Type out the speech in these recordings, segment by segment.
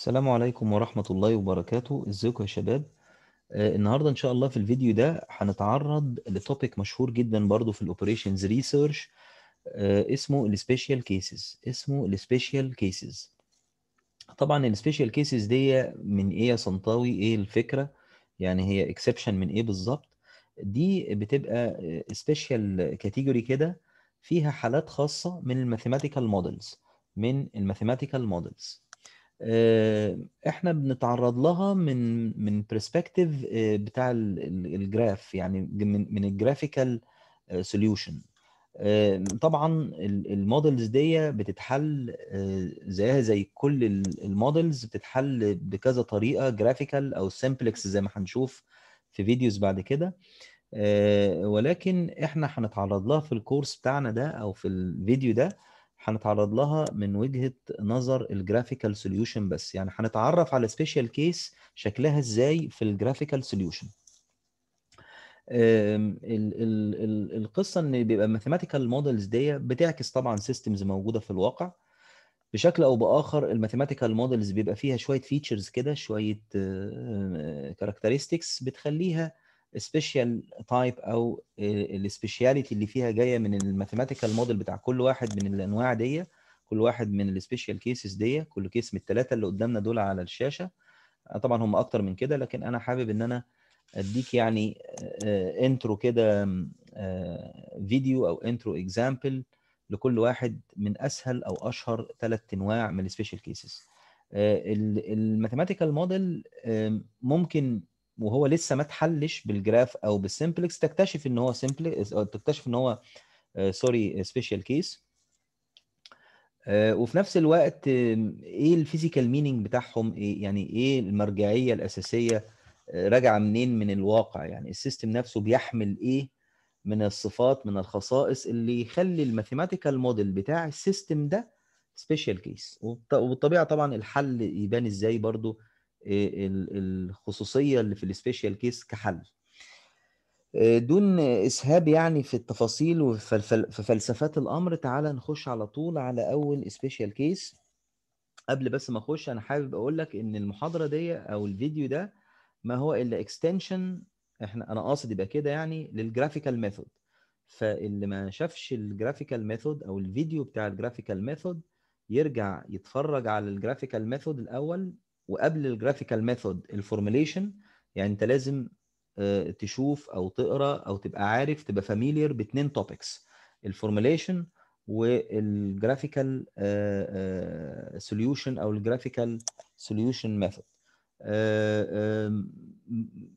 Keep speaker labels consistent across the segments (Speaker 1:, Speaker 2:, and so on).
Speaker 1: السلام عليكم ورحمة الله وبركاته ازيكم يا شباب آه، النهاردة ان شاء الله في الفيديو ده هنتعرض لتوبيك مشهور جدا برضو في الاوبريشنز ريسيرش آه، اسمه السبيشيال كيسز اسمه السبيشيال كيسز طبعا السبيشيال كيسز دي من ايه يا صنطاوي ايه الفكرة يعني هي اكسبشن من ايه بالظبط دي بتبقى سبيشيال آه، كاتيجوري كده فيها حالات خاصة من الماثيماتيكال مودلز من الماثيماتيكال مودلز آه، احنا بنتعرض لها من من برسبكتيف آه، بتاع الجراف يعني من من الجرافيكال آه، سوليوشن طبعا المودلز دي بتتحل زيها زي كل المودلز بتتحل بكذا طريقه جرافيكال او سمبلكس زي ما هنشوف في فيديوز بعد كده ولكن احنا هنتعرض لها في الكورس بتاعنا ده او في الفيديو ده هنتعرض لها من وجهه نظر الجرافيكال سوليوشن بس يعني هنتعرف على سبيشال كيس شكلها ازاي في الجرافيكال سوليوشن القصه ان بيبقى الماثيماتيكال مودلز دي بتعكس طبعا سيستمز موجوده في الواقع بشكل او باخر الماثيماتيكال مودلز بيبقى فيها شويه فيتشرز كده شويه كاركترستكس بتخليها سبيشال تايب او السبيشاليتي اللي فيها جايه من الماثيماتيكال موديل بتاع كل واحد من الانواع دي كل واحد من السبيشال كيسز دي كل كيس من الثلاثه اللي قدامنا دول على الشاشه طبعا هم اكتر من كده لكن انا حابب ان انا اديك يعني انترو آه، كده فيديو آه، او انترو اكزامبل لكل واحد من اسهل او اشهر ثلاث انواع من السبيشال كيسز الماثيماتيكال موديل ممكن وهو لسه ما اتحلش بالجراف او بالسمبلكس تكتشف ان هو سمبل تكتشف ان هو سوري سبيشال كيس وفي نفس الوقت ايه الفيزيكال مينينج بتاعهم ايه يعني ايه المرجعيه الاساسيه آه، راجعه منين من الواقع يعني السيستم نفسه بيحمل ايه من الصفات من الخصائص اللي يخلي الماثيماتيكال موديل بتاع السيستم ده سبيشال كيس وبالطبيعه طبعا الحل يبان ازاي برضو إيه، الخصوصيه اللي في السبيشال كيس كحل إيه، دون اسهاب يعني في التفاصيل وفي فلسفات الامر تعالى نخش على طول على اول سبيشال كيس قبل بس ما اخش انا حابب اقول لك ان المحاضره دي او الفيديو ده ما هو الا اكستنشن احنا انا قاصد يبقى كده يعني للجرافيكال ميثود فاللي ما شافش الجرافيكال ميثود او الفيديو بتاع الجرافيكال ميثود يرجع يتفرج على الجرافيكال ميثود الاول وقبل الجرافيكال ميثود الفورميليشن يعني انت لازم آه، تشوف او تقرا او تبقى عارف تبقى فاميليير باتنين توبكس الفورميليشن والجرافيكال سوليوشن او الجرافيكال سوليوشن ميثود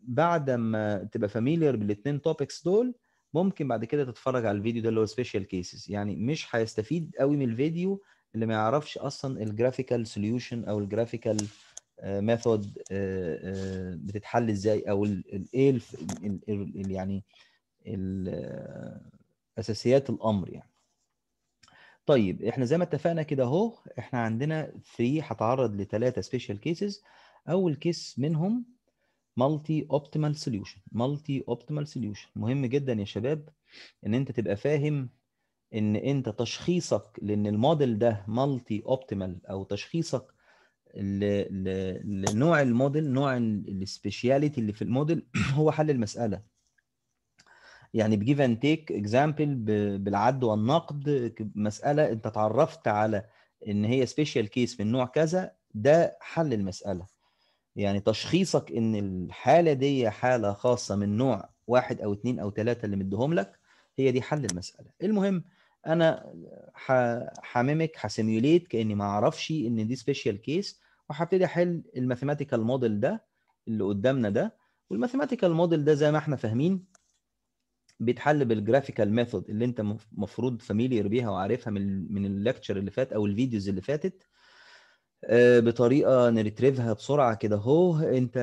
Speaker 1: بعد ما تبقى فاميليير بالاثنين توبكس دول ممكن بعد كده تتفرج على الفيديو ده اللي هو سبيشال كيسز يعني مش هيستفيد قوي من الفيديو اللي ما يعرفش اصلا الجرافيكال سوليوشن او الجرافيكال ميثود آه، آه، آه، بتتحل ازاي او ايه يعني اساسيات الامر يعني طيب احنا زي ما اتفقنا كده اهو احنا عندنا في هتعرض لثلاثه سبيشال كيسز اول كيس منهم مالتي اوبتيمال سوليوشن مالتي اوبتيمال سوليوشن مهم جدا يا شباب ان انت تبقى فاهم ان انت تشخيصك لان الموديل ده مالتي اوبتيمال او تشخيصك نوع الموديل نوع السبيشياليتي اللي في الموديل هو حل المساله يعني بجيف اند تيك اكزامبل بالعد والنقد مساله انت تعرفت على ان هي سبيشال كيس من نوع كذا ده حل المساله يعني تشخيصك ان الحاله دي حاله خاصه من نوع واحد او اثنين او ثلاثه اللي مديهم لك هي دي حل المساله المهم انا حميمك حسيميوليت كاني ما اعرفش ان دي سبيشال كيس وهبتدي احل الماثيماتيكال موديل ده اللي قدامنا ده والماثيماتيكال موديل ده زي ما احنا فاهمين بيتحل بالجرافيكال ميثود اللي انت مفروض فاميليير بيها وعارفها من من الليكتشر اللي فات او الفيديوز اللي فاتت آه، بطريقه نريتريفها بسرعه كده اهو انت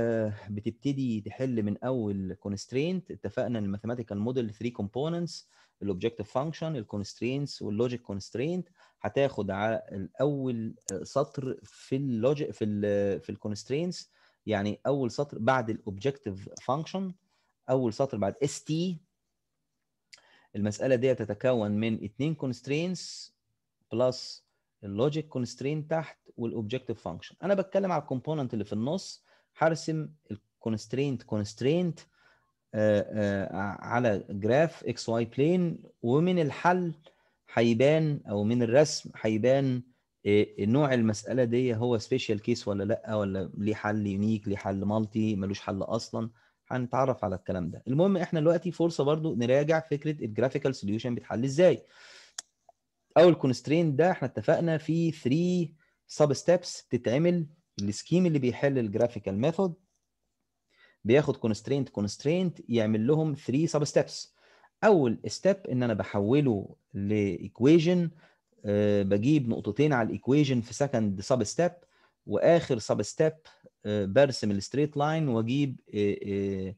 Speaker 1: بتبتدي تحل من اول كونسترينت اتفقنا ان الماثيماتيكال موديل 3 كومبوننتس الاوبجكتيف فانكشن الكونسترينتس واللوجيك كونسترينت هتاخد على الاول سطر في اللوجيك في الـ في الكونسترينتس يعني اول سطر بعد الاوبجكتيف فانكشن اول سطر بعد اس تي المساله دي تتكون من اثنين كونسترينتس بلس اللوجيك كونسترينت تحت والاوبجكتيف فانكشن انا بتكلم على الكومبوننت اللي في النص هرسم الكونسترينت كونسترينت آه، آه، على جراف اكس واي بلين ومن الحل هيبان او من الرسم هيبان آه، نوع المساله دي هو سبيشال كيس ولا لا ولا ليه حل يونيك ليه حل مالتي ملوش حل اصلا هنتعرف على الكلام ده المهم احنا دلوقتي فرصه برضو نراجع فكره الجرافيكال سوليوشن بتحل ازاي اول كونسترين ده احنا اتفقنا في 3 سب ستيبس تتعمل السكيم اللي بيحل الجرافيكال ميثود بياخد كونسترينت كونسترينت يعمل لهم 3 سب ستيبس اول ستيب ان انا بحوله لايكويجن آه، بجيب نقطتين على الايكويجن في سكند سب ستيب واخر سب ستيب آه، برسم الستريت لاين واجيب آه،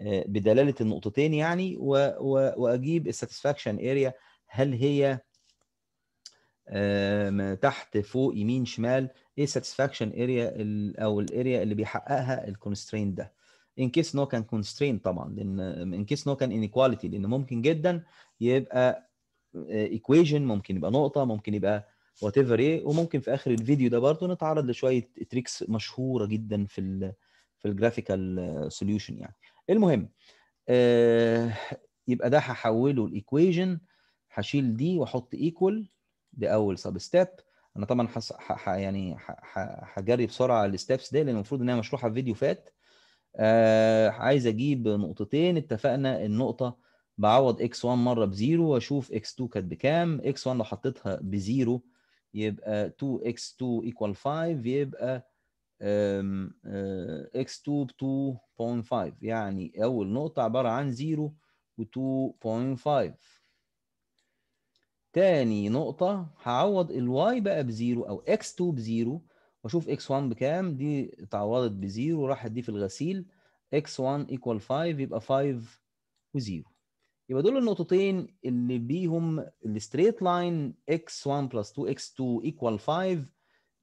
Speaker 1: بدلاله النقطتين يعني واجيب الساتسفاكشن اريا هل هي تحت فوق يمين شمال ايه الساتسفاكشن اريا او الاريا اللي بيحققها الكونسترين ده ان كيس نو كان كونسترين طبعا لان ان كيس نو كان انيكواليتي لان ممكن جدا يبقى ايكويجن آه، ممكن يبقى نقطه ممكن يبقى وات ايفر ايه وممكن في اخر الفيديو ده برضه نتعرض لشويه تريكس مشهوره جدا في الـ في الجرافيكال سوليوشن يعني المهم آه يبقى ده هحوله لايكويجن هشيل دي واحط ايكوال ده اول سب ستيب انا طبعا حس... ح... يعني هجري ح... هجري بسرعه الستبس دي لان المفروض ان هي مشروحه في فيديو فات آه عايز اجيب نقطتين اتفقنا النقطه بعوض اكس 1 مره بزيرو واشوف اكس 2 كانت بكام اكس 1 لو حطيتها بزيرو يبقى 2 اكس 2 ايكوال 5 يبقى آه، اكس 2 ب 2.5 يعني اول نقطه عباره عن 0 و 2.5 تاني نقطه هعوض الواي بقى بزيرو او اكس 2 بزيرو واشوف اكس 1 بكام دي اتعوضت بزيرو راحت دي في الغسيل اكس 1 ايكوال 5 يبقى 5 وزيرو يبقى دول النقطتين اللي بيهم الستريت لاين اكس 1 بلس 2 اكس 2 ايكوال 5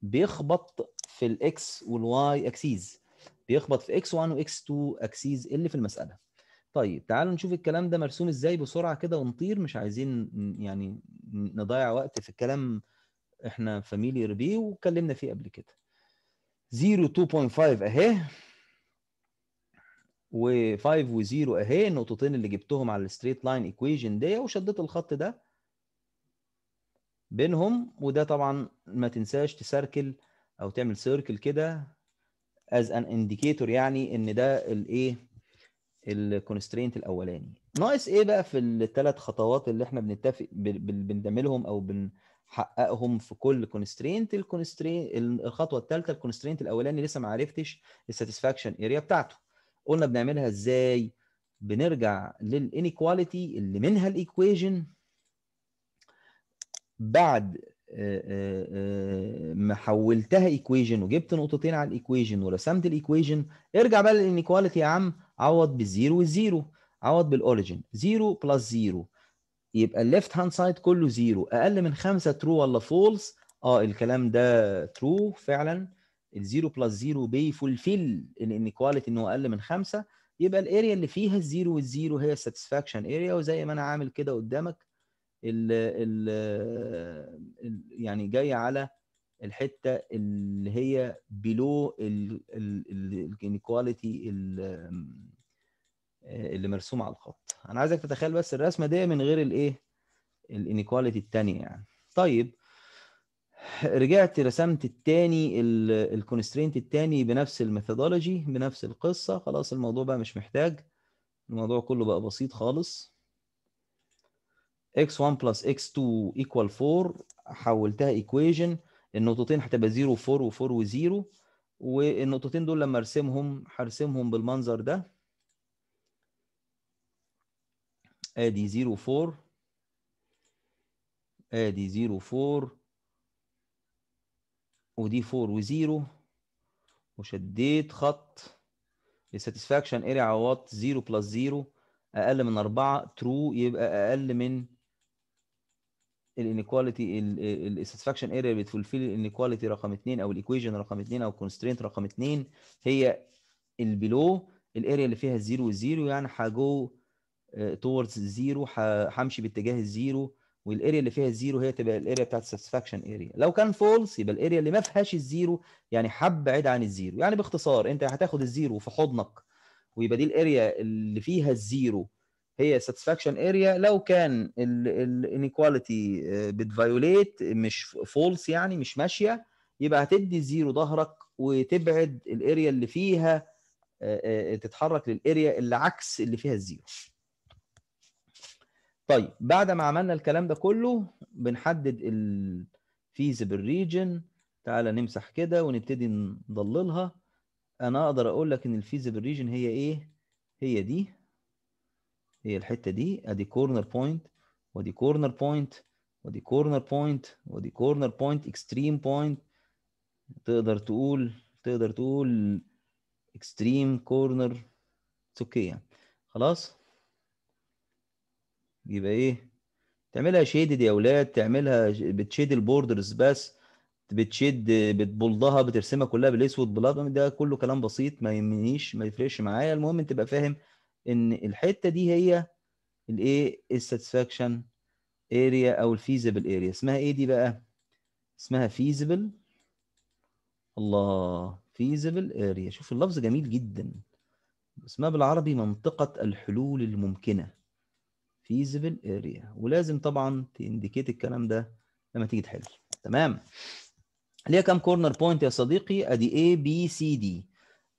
Speaker 1: بيخبط في الاكس والواي اكسيز بيخبط في اكس 1 واكس 2 اكسيز اللي في المساله طيب تعالوا نشوف الكلام ده مرسوم ازاي بسرعه كده ونطير مش عايزين يعني نضيع وقت في الكلام احنا فاميليير بيه واتكلمنا فيه قبل كده 0 2.5 اهي و5 و0 اهي النقطتين اللي جبتهم على الستريت لاين ايكويجن دي وشديت الخط ده بينهم وده طبعا ما تنساش تسيركل او تعمل سيركل كده از ان انديكيتور يعني ان ده الايه الكونسترينت الاولاني ناقص ايه بقى في الثلاث خطوات اللي احنا بنتفق بنعملهم او بن حققهم في كل كونسترينت الكونسترينت الخطوه الثالثه الكونسترينت الاولاني لسه ما عرفتش الساتسفاكشن اريا بتاعته قلنا بنعملها ازاي بنرجع للانيكواليتي اللي منها الايكويجن بعد آه، آه، آه، ما حولتها ايكويجن وجبت نقطتين على الايكويجن ورسمت الايكويجن ارجع بقى للانيكواليتي يا عم عوض بالزيرو والزيرو عوض بالاوريجن 0 بلس 0 يبقى الليفت هاند سايد كله زيرو اقل من خمسه ترو ولا فولس اه الكلام ده ترو فعلا الزيرو بلس زيرو بيفولفيل الانيكواليتي ان هو اقل من خمسه يبقى الاريا اللي فيها الزيرو والزيرو هي الساتسفاكشن اريا وزي ما انا عامل كده قدامك ال ال يعني جاي على الحته اللي هي بلو الانيكواليتي ال, آه، اللي مرسوم على الخط انا عايزك تتخيل بس الرسمه دي من غير الايه الانيكواليتي الثانيه يعني طيب رجعت رسمت التاني الكونسترينت التاني بنفس الميثودولوجي بنفس القصه خلاص الموضوع بقى مش محتاج الموضوع كله بقى بسيط خالص x1 plus x2 equal 4 حولتها ايكويجن النقطتين هتبقى 0 و4 و4 و0 والنقطتين دول لما ارسمهم هرسمهم بالمنظر ده ادي 04 ادي 04 ودي 4 و0 وشديت خط الساتسفاكشن اريا عوضت 0 بلس 0 اقل من 4 ترو يبقى اقل من الانيكواليتي الساتسفاكشن اريا بتفلفل الانيكواليتي رقم 2 او الايكويشن رقم 2 او الكونسترينت رقم 2 هي البيلو الاريا اللي فيها 0 و0 يعني هجو تورز آه، زيرو همشي باتجاه الزيرو والاريا اللي فيها الزيرو هي تبقى الاريا بتاعت الساتسفاكشن اريا لو كان فولس يبقى الاريا اللي ما فيهاش الزيرو يعني حب بعيد عن الزيرو يعني باختصار انت هتاخد الزيرو في حضنك ويبقى دي الاريا اللي فيها الزيرو هي ساتسفاكشن اريا لو كان الانيكواليتي آه، بتفايوليت مش فولس يعني مش ماشيه يبقى هتدي الزيرو ظهرك وتبعد الاريا اللي فيها آه، تتحرك للاريا اللي عكس اللي فيها الزيرو طيب بعد ما عملنا الكلام ده كله بنحدد الفيزبل ريجن تعالى نمسح كده ونبتدي نضللها انا اقدر اقول لك ان الفيزبل ريجن هي ايه هي دي هي الحته دي ادي كورنر بوينت ودي كورنر بوينت ودي كورنر بوينت ودي كورنر بوينت اكستريم بوينت تقدر تقول تقدر تقول اكستريم كورنر اوكي يعني خلاص يبقى ايه تعملها شيدد يا اولاد تعملها بتشيد البوردرز بس بتشد بتبلدها بترسمها كلها بالاسود بالابيض ده كله كلام بسيط ما يهمنيش ما يفرقش معايا المهم انت تبقى فاهم ان الحته دي هي الايه الساتسفاكشن اريا او الفيزبل اريا اسمها ايه دي بقى اسمها فيزبل الله فيزبل اريا شوف اللفظ جميل جدا اسمها بالعربي منطقه الحلول الممكنه فيزبل اريا ولازم طبعا تنديكيت الكلام ده لما تيجي تحل تمام ليها كام كورنر بوينت يا صديقي ادي A B C D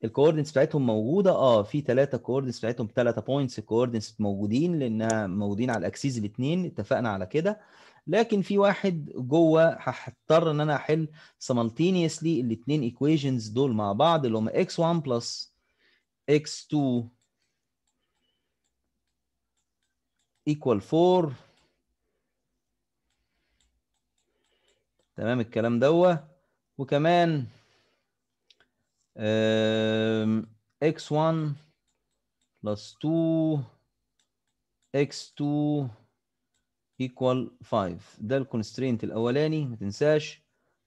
Speaker 1: الكوردينتس بتاعتهم موجوده اه في ثلاثه كوردينتس بتاعتهم ثلاثه بوينتس كوردينتس موجودين لانها موجودين على الاكسيز الاثنين اتفقنا على كده لكن في واحد جوه هضطر ان انا احل simultaneously الاثنين ايكويشنز دول مع بعض اللي هم x1 plus x2 equal 4 تمام الكلام دوت وكمان x1 plus 2 x2 equal 5 ده الكونسترينت الاولاني ما تنساش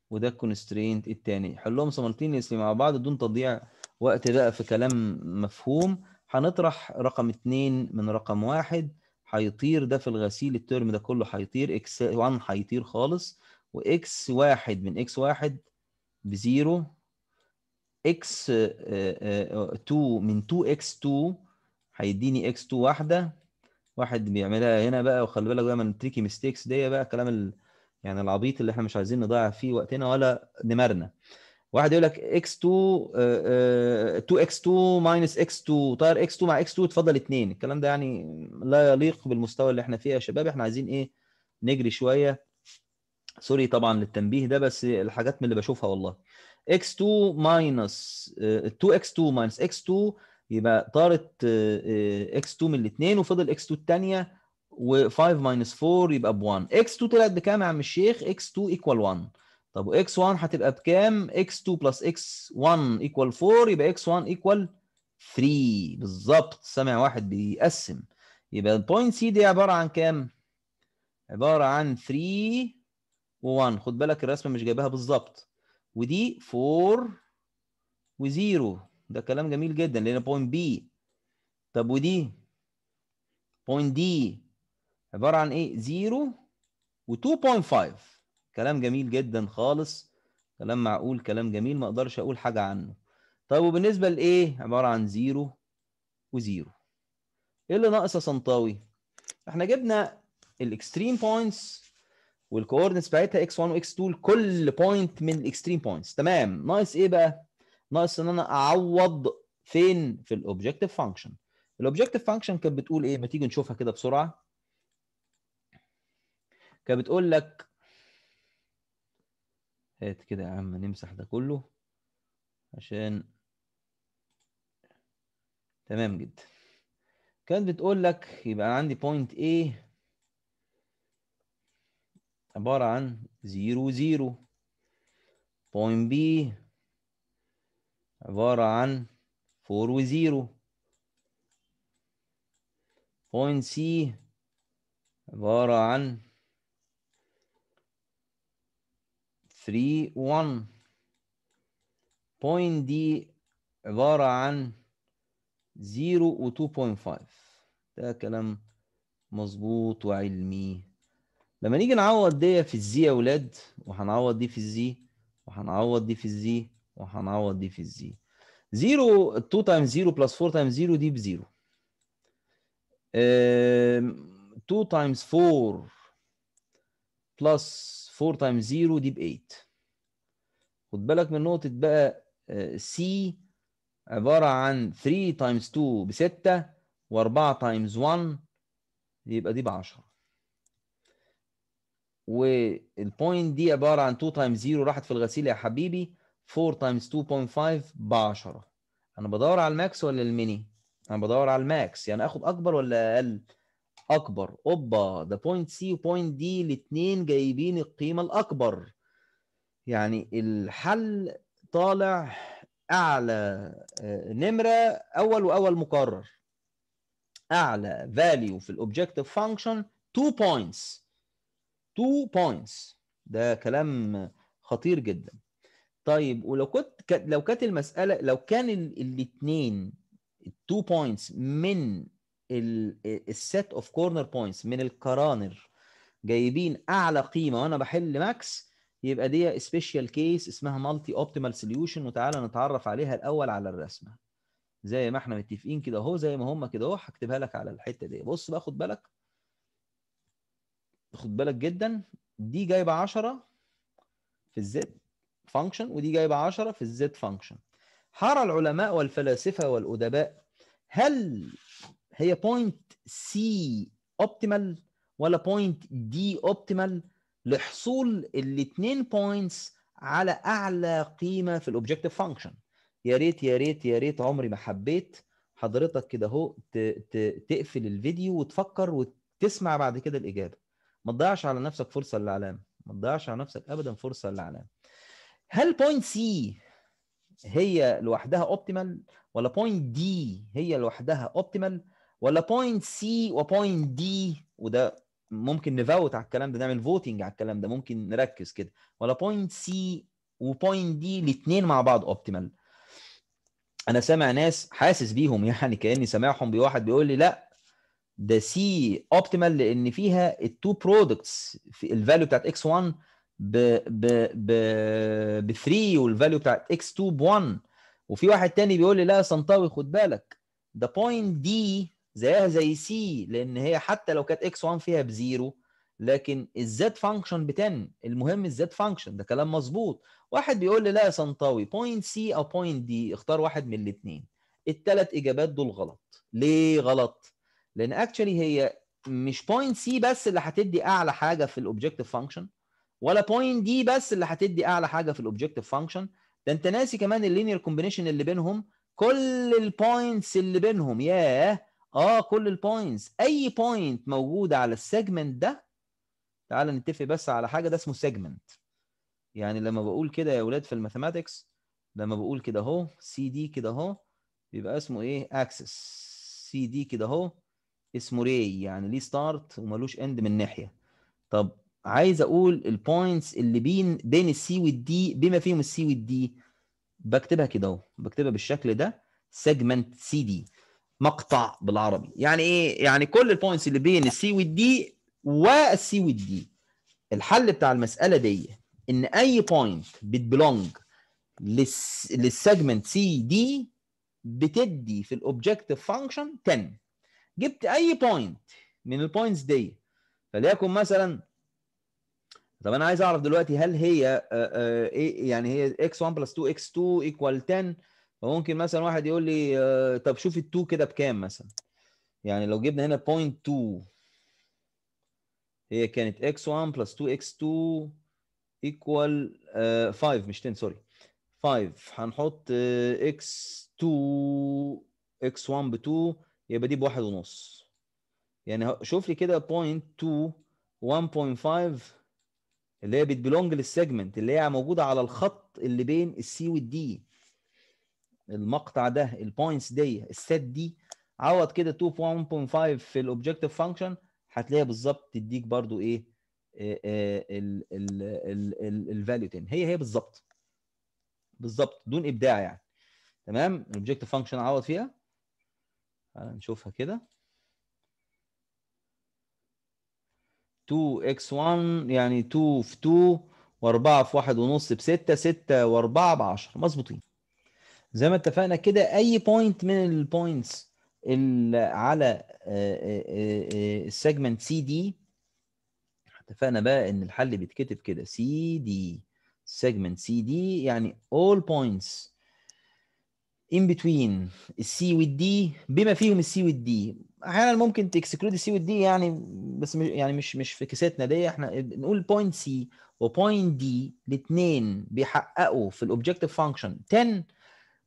Speaker 1: وده الكونسترينت الثاني حلهم سمالتينيسلي مع بعض دون تضييع وقت بقى في كلام مفهوم هنطرح رقم 2 من رقم 1 هيطير ده في الغسيل الترم ده كله هيطير اكس 1 هيطير خالص واكس 1 من اكس 1 ب 0 اكس 2 آه، آه، آه، من 2 اكس 2 هيديني اكس 2 واحده واحد بيعملها هنا بقى وخلي بالك بقى من التريكي ميستيكس دي بقى كلام يعني العبيط اللي احنا مش عايزين نضيع فيه وقتنا ولا دماغنا واحد يقول لك اكس 2 2 اكس 2 ماينس اكس 2 طير اكس 2 مع اكس 2 اتفضل 2 الكلام ده يعني لا يليق بالمستوى اللي احنا فيه يا شباب احنا عايزين ايه نجري شويه سوري طبعا للتنبيه ده بس الحاجات من اللي بشوفها والله اكس 2 ماينس 2 اكس 2 ماينس اكس 2 يبقى طارت اكس آه، 2 آه، من الاثنين وفضل اكس 2 الثانيه و5 ماينس 4 يبقى ب 1 اكس 2 طلعت بكام يا عم الشيخ اكس 2 ايكوال 1 طب x 1 هتبقى بكام؟ x 2 بلس x 1 ايكوال 4 يبقى x 1 ايكوال 3 بالظبط سامع واحد بيقسم يبقى البوينت سي دي عباره عن كام؟ عباره عن 3 و1 خد بالك الرسمه مش جايباها بالظبط ودي 4 و0 ده كلام جميل جدا لان بوينت بي طب ودي بوينت دي عباره عن ايه؟ 0 و2.5 كلام جميل جدا خالص كلام معقول كلام جميل ما اقدرش اقول حاجه عنه طيب وبالنسبه لايه عباره عن زيرو وزيرو ايه اللي ناقص يا سنطاوي احنا جبنا الاكستريم بوينتس والكوردينتس بتاعتها x1 واكس 2 لكل بوينت من الاكستريم بوينتس تمام ناقص ايه بقى ناقص ان انا اعوض فين في الاوبجكتيف فانكشن الاوبجكتيف فانكشن كانت بتقول ايه ما تيجي نشوفها كده بسرعه كانت بتقول لك هات كده يا عم نمسح ده كله عشان تمام جدا كانت بتقول لك يبقى عندي بوينت A عبارة عن زيرو زيرو بوينت B عبارة عن فور وزيرو بوينت C عبارة عن 3 1 بوينت دي عبارة عن 0 و 2.5 ده كلام مظبوط وعلمي لما نيجي نعوض دي في الزي يا ولاد وهنعوض دي في الزي وهنعوض دي في الزي وهنعوض دي في الزي 0 2 تايمز 0 بلس 4 تايمز 0 دي ب 0 2 تايمز 4 بلس 4 تايمز 0 دي ب 8 خد بالك من نقطه بقى سي آه، عباره عن 3 تايمز 2 ب 6 و4 تايمز 1 يبقى دي ب 10 والبوينت دي عباره عن 2 تايمز 0 راحت في الغسيل يا حبيبي 4 تايمز 2.5 ب 10 انا بدور على الماكس ولا الميني انا بدور على الماكس يعني اخد اكبر ولا اقل اكبر اوبا ده بوينت سي وبوينت دي الاثنين جايبين القيمه الاكبر يعني الحل طالع اعلى آه، نمره اول واول مكرر اعلى فاليو في الاوبجكتيف فانكشن 2 بوينتس 2 بوينتس ده كلام خطير جدا طيب ولو كنت لو كانت المساله لو كان الاثنين 2 بوينتس من السيت اوف كورنر بوينتس من الكرانر جايبين اعلى قيمه وانا بحل ماكس يبقى دي سبيشال كيس اسمها مالتي اوبتيمال سوليوشن وتعالى نتعرف عليها الاول على الرسمه زي ما احنا متفقين كده اهو زي ما هم كده اهو هكتبها لك على الحته دي بص بقى خد بالك خد بالك جدا دي جايبه 10 في الزد فانكشن ودي جايبه 10 في الزد فانكشن حرى العلماء والفلاسفه والادباء هل هي بوينت سي اوبتيمال ولا بوينت دي اوبتيمال لحصول الاثنين بوينتس على اعلى قيمه في الاوبجكتيف فانكشن يا ريت يا ريت يا ريت عمري ما حبيت حضرتك كده اهو تقفل الفيديو وتفكر وتسمع بعد كده الاجابه ما تضيعش على نفسك فرصه للعلام ما تضيعش على نفسك ابدا فرصه للعلام هل بوينت سي هي لوحدها اوبتيمال ولا بوينت دي هي لوحدها اوبتيمال ولا بوينت سي وبوينت دي وده ممكن نفوت على الكلام ده نعمل فوتنج على الكلام ده ممكن نركز كده ولا بوينت سي وبوينت دي الاثنين مع بعض اوبتيمال انا سامع ناس حاسس بيهم يعني كاني سامعهم بواحد بيقول لي لا ده سي اوبتيمال لان فيها التو برودكتس في الفاليو بتاعت اكس 1 ب ب ب ب 3 والفاليو بتاعت اكس 2 ب 1 وفي واحد تاني بيقول لي لا يا سنطاوي خد بالك ده بوينت دي زيها زي سي لان هي حتى لو كانت اكس 1 فيها بزيرو لكن الزد فانكشن ب 10 المهم الزد فانكشن ده كلام مظبوط واحد بيقول لي لا يا سنطاوي بوينت سي او بوينت دي اختار واحد من الاثنين الثلاث اجابات دول غلط ليه غلط لان اكشلي هي مش بوينت سي بس اللي هتدي اعلى حاجه في الاوبجكتيف فانكشن ولا بوينت دي بس اللي هتدي اعلى حاجه في الاوبجكتيف فانكشن ده انت ناسي كمان اللينير كومبينيشن اللي بينهم كل البوينتس اللي بينهم ياه اه كل البوينتس اي بوينت موجوده على السيجمنت ده تعال نتفق بس على حاجه ده اسمه سيجمنت يعني لما بقول كده يا اولاد في الماثيماتكس لما بقول كده اهو سي دي كده اهو بيبقى اسمه ايه اكسس سي دي كده اهو اسمه ري يعني ليه ستارت وملوش اند من ناحيه طب عايز اقول البوينتس اللي بين بين السي والدي بما فيهم السي والدي بكتبها كده اهو بكتبها بالشكل ده سيجمنت سي دي مقطع بالعربي يعني ايه يعني كل البوينتس اللي بين السي والدي والسي والدي الحل بتاع المساله دي ان اي بوينت بتبلونج للسيجمنت سي دي بتدي في الاوبجكتيف فانكشن 10 جبت اي بوينت من البوينتس دي فليكن مثلا طب انا عايز اعرف دلوقتي هل هي آه، آه، ايه يعني هي x1 بلس 2 x2 ايكوال 10 فممكن مثلا واحد يقول لي آه، طب شوف ال2 كده بكام مثلا يعني لو جبنا هنا 0.2 2 هي كانت x1 بلس 2x2 ايكوال 5 مش 10 سوري 5 هنحط آه، x x2 x1 ب 2 يبقى دي بواحد ونص يعني شوف لي كده 0.2 2 1.5 اللي هي بتبلونج للسيجمنت اللي هي موجوده على الخط اللي بين السي والدي المقطع ده البوينتس دي السيت دي عوض كده 2.5 في الاوبجكتيف فانكشن هتلاقيها بالظبط تديك برضو ايه الفاليو تاني هي هي بالظبط بالظبط دون ابداع يعني تمام الاوبجكتيف فانكشن عوض فيها نشوفها كده 2x1 يعني 2 في 2 و4 في 1 ونص ب 6 6 و4 ب 10 مظبوطين زي ما اتفقنا كده اي بوينت من البوينتس اللي على السيجمنت سي دي اتفقنا بقى ان الحل بيتكتب كده سي دي سيجمنت سي دي يعني all points in between السي والدي بما فيهم السي والدي احيانا ممكن تكسكلود السي والدي يعني بس مش يعني مش مش في كيستنا دي احنا نقول بوينت سي وبوينت دي الاثنين بيحققوا في الاوبجكتيف فانكشن 10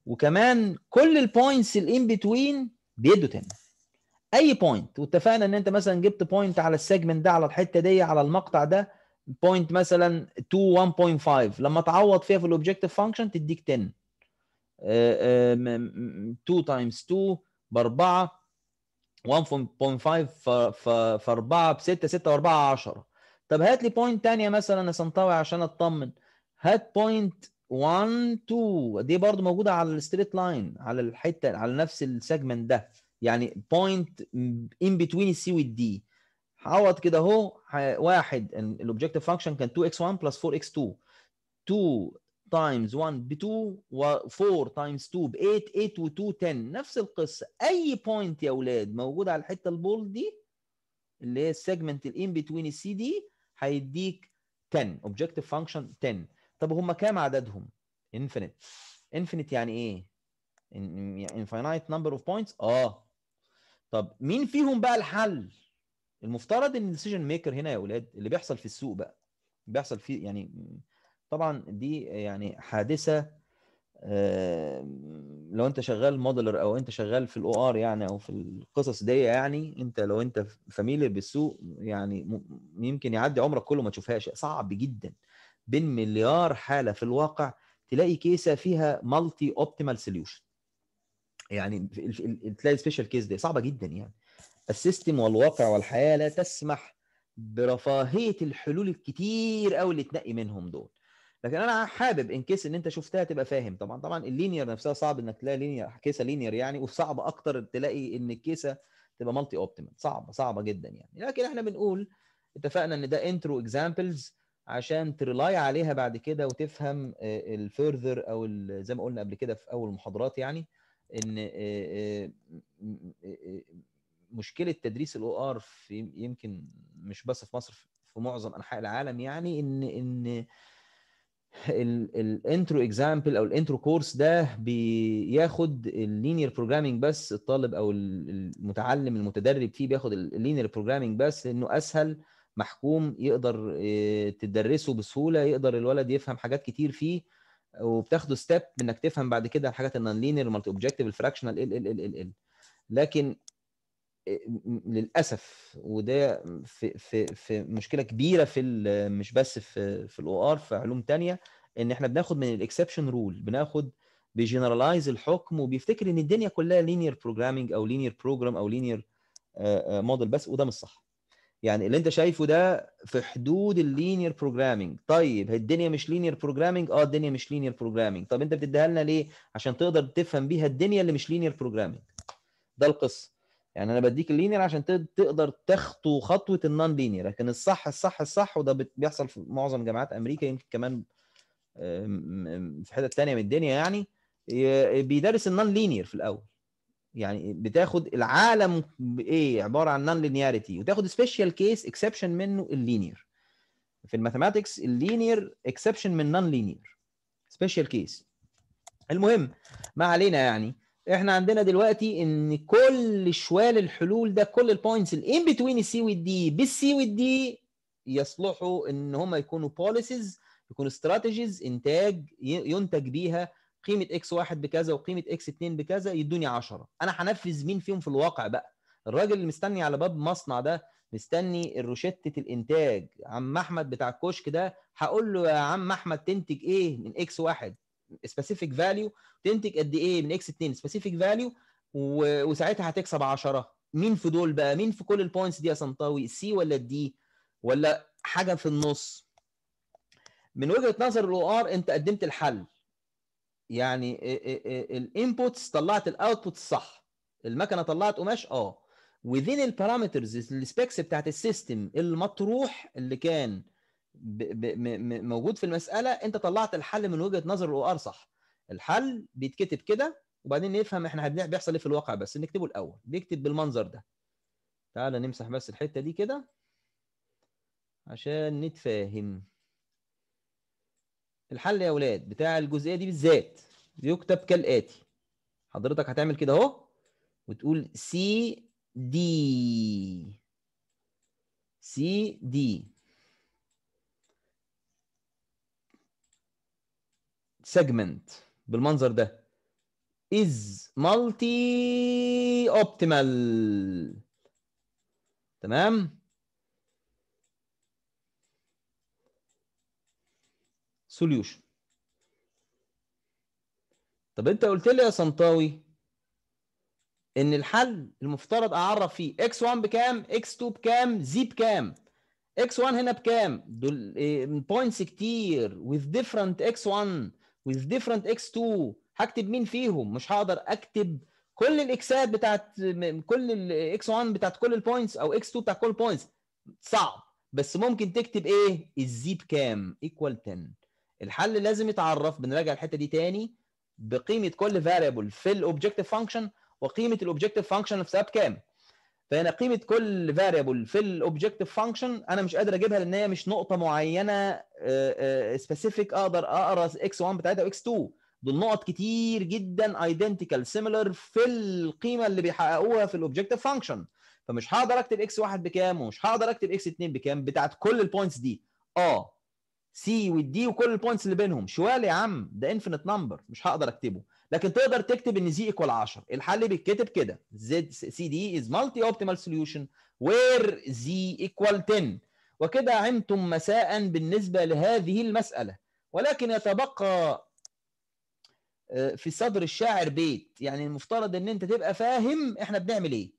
Speaker 1: وكمان كل البوينتس الان بتوين بيدوا 10 اي بوينت واتفقنا ان انت مثلا جبت بوينت على السيجمنت ده على الحته دي على المقطع ده بوينت مثلا 2 1.5 لما تعوض فيها في الاوبجيكتيف فانكشن تديك 10 2 تايمز 2 ب 4 1.5 في 4 ب 6 6 و4 10 طب هات لي بوينت ثانيه مثلا يا سنطاوي عشان اطمن هات بوينت 1 2 دي برضو موجوده على الستريت لاين على الحته على نفس السيجمنت ده يعني بوينت ان بتوين السي والدي عوض كده اهو واحد الاوبجكتيف فانكشن كان 2 x 1 بلس 4 x 2 2 تايمز 1 ب 2 و4 تايمز 2 ب 8 8 و2 10 نفس القصه اي بوينت يا اولاد موجود على الحته البول دي اللي هي السيجمنت الان بتوين السي دي هيديك 10 اوبجكتيف فانكشن 10 طب هم كام عددهم؟ انفينيت انفينيت يعني ايه؟ انفينايت نمبر اوف بوينتس اه طب مين فيهم بقى الحل؟ المفترض ان الديسيجن ميكر هنا يا اولاد اللي بيحصل في السوق بقى بيحصل فيه يعني طبعا دي يعني حادثه لو انت شغال موديلر او انت شغال في الاو ار يعني او في القصص دي يعني انت لو انت فاميلير بالسوق يعني يمكن يعدي عمرك كله ما تشوفهاش صعب جدا بين مليار حاله في الواقع تلاقي كيسه فيها مالتي اوبتيمال سوليوشن يعني تلاقي سبيشال كيس دي صعبه جدا يعني السيستم والواقع والحياه لا تسمح برفاهيه الحلول الكتير قوي اللي تنقي منهم دول لكن انا حابب ان كيس ان انت شفتها تبقى فاهم طبعا طبعا اللينير نفسها صعب انك تلاقي لينير كيسه لينير يعني وصعب اكتر تلاقي ان الكيسه تبقى مالتي اوبتيمال صعبه صعبه جدا يعني لكن احنا بنقول اتفقنا ان ده انترو اكزامبلز عشان تريلاي عليها بعد كده وتفهم آه، الفيرذر او زي ما قلنا قبل كده في اول المحاضرات يعني ان آه، آه، مشكله تدريس الاو ار في يمكن مش بس في مصر في معظم انحاء العالم يعني ان ان الانترو اكزامبل او الانترو كورس ده بياخد اللينير بروجرامنج بس الطالب او المتعلم المتدرب فيه بياخد اللينير بروجرامنج بس لانه اسهل محكوم يقدر آه، تدرسه بسهوله يقدر الولد يفهم حاجات كتير فيه وبتاخده ستيب انك تفهم بعد كده الحاجات النون لينير المالتي اوبجكتيف الفراكشنال ال ال ال ال ال لكن آه، للاسف وده في في في مشكله كبيره في مش بس في في الاو ار في علوم تانية ان احنا بناخد من الاكسبشن رول بناخد بيجنرالايز الحكم وبيفتكر ان الدنيا كلها لينير بروجرامينج او لينير بروجرام او لينير موديل آه، بس وده مش صح يعني اللي انت شايفه ده في حدود اللينير بروجرامنج طيب الدنيا مش لينير بروجرامنج اه الدنيا مش لينير بروجرامنج طب انت بتديها لنا ليه عشان تقدر تفهم بيها الدنيا اللي مش لينير بروجرامنج ده القصه يعني انا بديك اللينير عشان تقدر تخطو خطوه النون لينير لكن الصح الصح الصح وده بيحصل في معظم جامعات امريكا يمكن كمان آه، في حتت تانية من الدنيا يعني بيدرس النون لينير في الاول يعني بتاخد العالم ايه عباره عن نون لينياريتي وتاخد سبيشال كيس اكسبشن منه اللينير في الماثيماتكس اللينير اكسبشن من نون لينير سبيشال كيس المهم ما علينا يعني احنا عندنا دلوقتي ان كل شوال الحلول ده كل البوينتس الان بتوين السي والدي بالسي والدي يصلحوا ان هم يكونوا بوليسيز يكونوا استراتيجيز انتاج ينتج بيها قيمه اكس واحد بكذا وقيمه اكس 2 بكذا يدوني 10 انا هنفذ مين فيهم في الواقع بقى الراجل اللي مستني على باب مصنع ده مستني الروشتة الانتاج عم احمد بتاع الكشك ده هقول له يا عم احمد تنتج ايه من اكس واحد سبيسيفيك فاليو تنتج قد ايه من اكس 2 سبيسيفيك فاليو وساعتها هتكسب 10 مين في دول بقى مين في كل البوينتس دي يا سنطاوي السي ولا الدي ولا حاجه في النص من وجهه نظر الاو ار انت قدمت الحل يعني الانبوتس طلعت الاوتبوت صح المكنه طلعت قماش اه within البارامترز السبيكس بتاعت السيستم المطروح اللي كان ب ب م موجود في المساله انت طلعت الحل من وجهه نظر الاو ار صح الحل بيتكتب كده وبعدين نفهم احنا بيحصل ايه في الواقع بس نكتبه الاول بيكتب بالمنظر ده تعالى نمسح بس الحته دي كده عشان نتفاهم الحل يا اولاد بتاع الجزئيه دي بالذات يكتب كالاتي حضرتك هتعمل كده اهو وتقول سي دي سي دي سيجمنت بالمنظر ده is multi optimal تمام سوليوشن طب انت قلت لي يا سنطاوي ان الحل المفترض اعرف فيه اكس 1 بكام اكس 2 بكام زي بكام اكس 1 هنا بكام دول بوينتس إيه، كتير with different اكس 1 with different اكس 2 هكتب مين فيهم مش هقدر اكتب كل الاكسات بتاعت كل الاكس 1 بتاعت كل البوينتس او اكس 2 بتاعت كل البوينتس صعب بس ممكن تكتب ايه الزي بكام ايكوال 10 الحل لازم يتعرف بنراجع الحته دي تاني بقيمه كل فاريبل في الاوبجكتيف فانكشن وقيمه الاوبجكتيف فانكشن نفسها بكام فهنا قيمه كل فاريبل في الاوبجكتيف فانكشن انا مش قادر اجيبها لان هي مش نقطه معينه سبيسيفيك آه، آه، اقدر اقرا اكس 1 بتاعتها واكس 2 دول نقط كتير جدا ايدنتيكال سيميلر في القيمه اللي بيحققوها في الاوبجكتيف فانكشن فمش هقدر اكتب اكس 1 بكام ومش هقدر اكتب اكس 2 بكام بتاعت كل البوينتس دي اه سي والدي وكل البوينتس اللي بينهم شوال يا عم ده انفينيت نمبر مش هقدر اكتبه لكن تقدر تكتب ان زي ايكوال 10 الحل بيتكتب كده زد سي دي از مالتي اوبتيمال سوليوشن وير زي ايكوال 10 وكده عمتم مساء بالنسبه لهذه المساله ولكن يتبقى آه، في صدر الشاعر بيت يعني المفترض ان انت تبقى فاهم احنا بنعمل ايه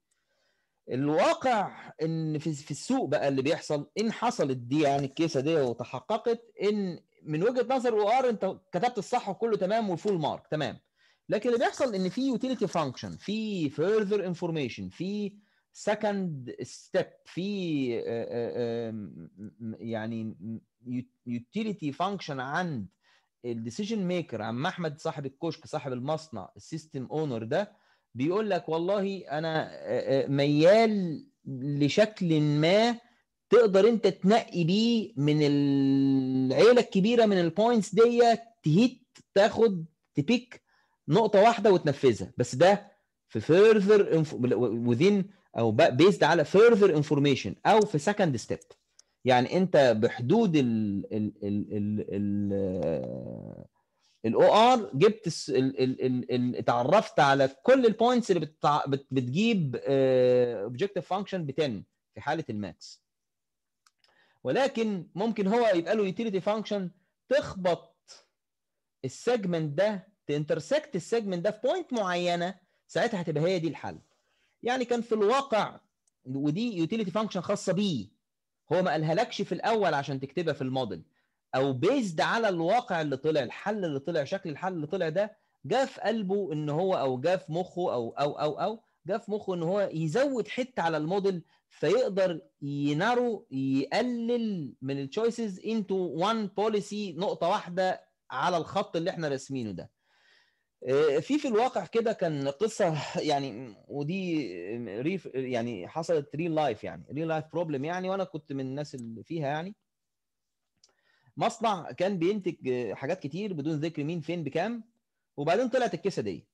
Speaker 1: الواقع ان في, في السوق بقى اللي بيحصل ان حصلت دي يعني الكيسه دي وتحققت ان من وجهه نظر او ار انت كتبت الصح وكله تمام والفول مارك تمام لكن اللي بيحصل ان في يوتيليتي فانكشن في فيرذر انفورميشن في سكند ستيب في آه، آه، يعني يوتيليتي فانكشن عند الديسيجن ميكر عم احمد صاحب الكشك صاحب المصنع السيستم اونر ده بيقول لك والله انا آه، آه، ميال لشكل ما تقدر انت تنقي بيه من العيله الكبيره من البوينتس ديت تهيت تاخد تبيك نقطه واحده وتنفذها بس ده في further وذين او بيزد على further information او في second step يعني انت بحدود ال ال ال ال, ال آه، الاو ار جبت اتعرفت على كل البوينتس اللي بتع... بت... بتجيب اوبجيكتيف آه، فانكشن ب 10 في حاله الماكس ولكن ممكن هو يبقى له يوتيليتي فانكشن تخبط السيجمنت ده تانترسكت السيجمنت ده في بوينت معينه ساعتها هتبقى هي دي الحل يعني كان في الواقع ودي يوتيليتي فانكشن خاصه بيه هو ما قالها لكش في الاول عشان تكتبها في الموديل او بيزد على الواقع اللي طلع الحل اللي طلع شكل الحل اللي طلع ده جاء في قلبه ان هو او جاء في مخه او او او او جاء في مخه ان هو يزود حته على الموديل فيقدر ينارو يقلل من التشويسز انتو وان بوليسي نقطه واحده على الخط اللي احنا راسمينه ده آه، في في الواقع كده كان قصه يعني ودي ريف يعني حصلت ريل لايف يعني ريل لايف بروبلم يعني وانا كنت من الناس اللي فيها يعني مصنع كان بينتج حاجات كتير بدون ذكر مين فين بكام وبعدين طلعت الكيسه دي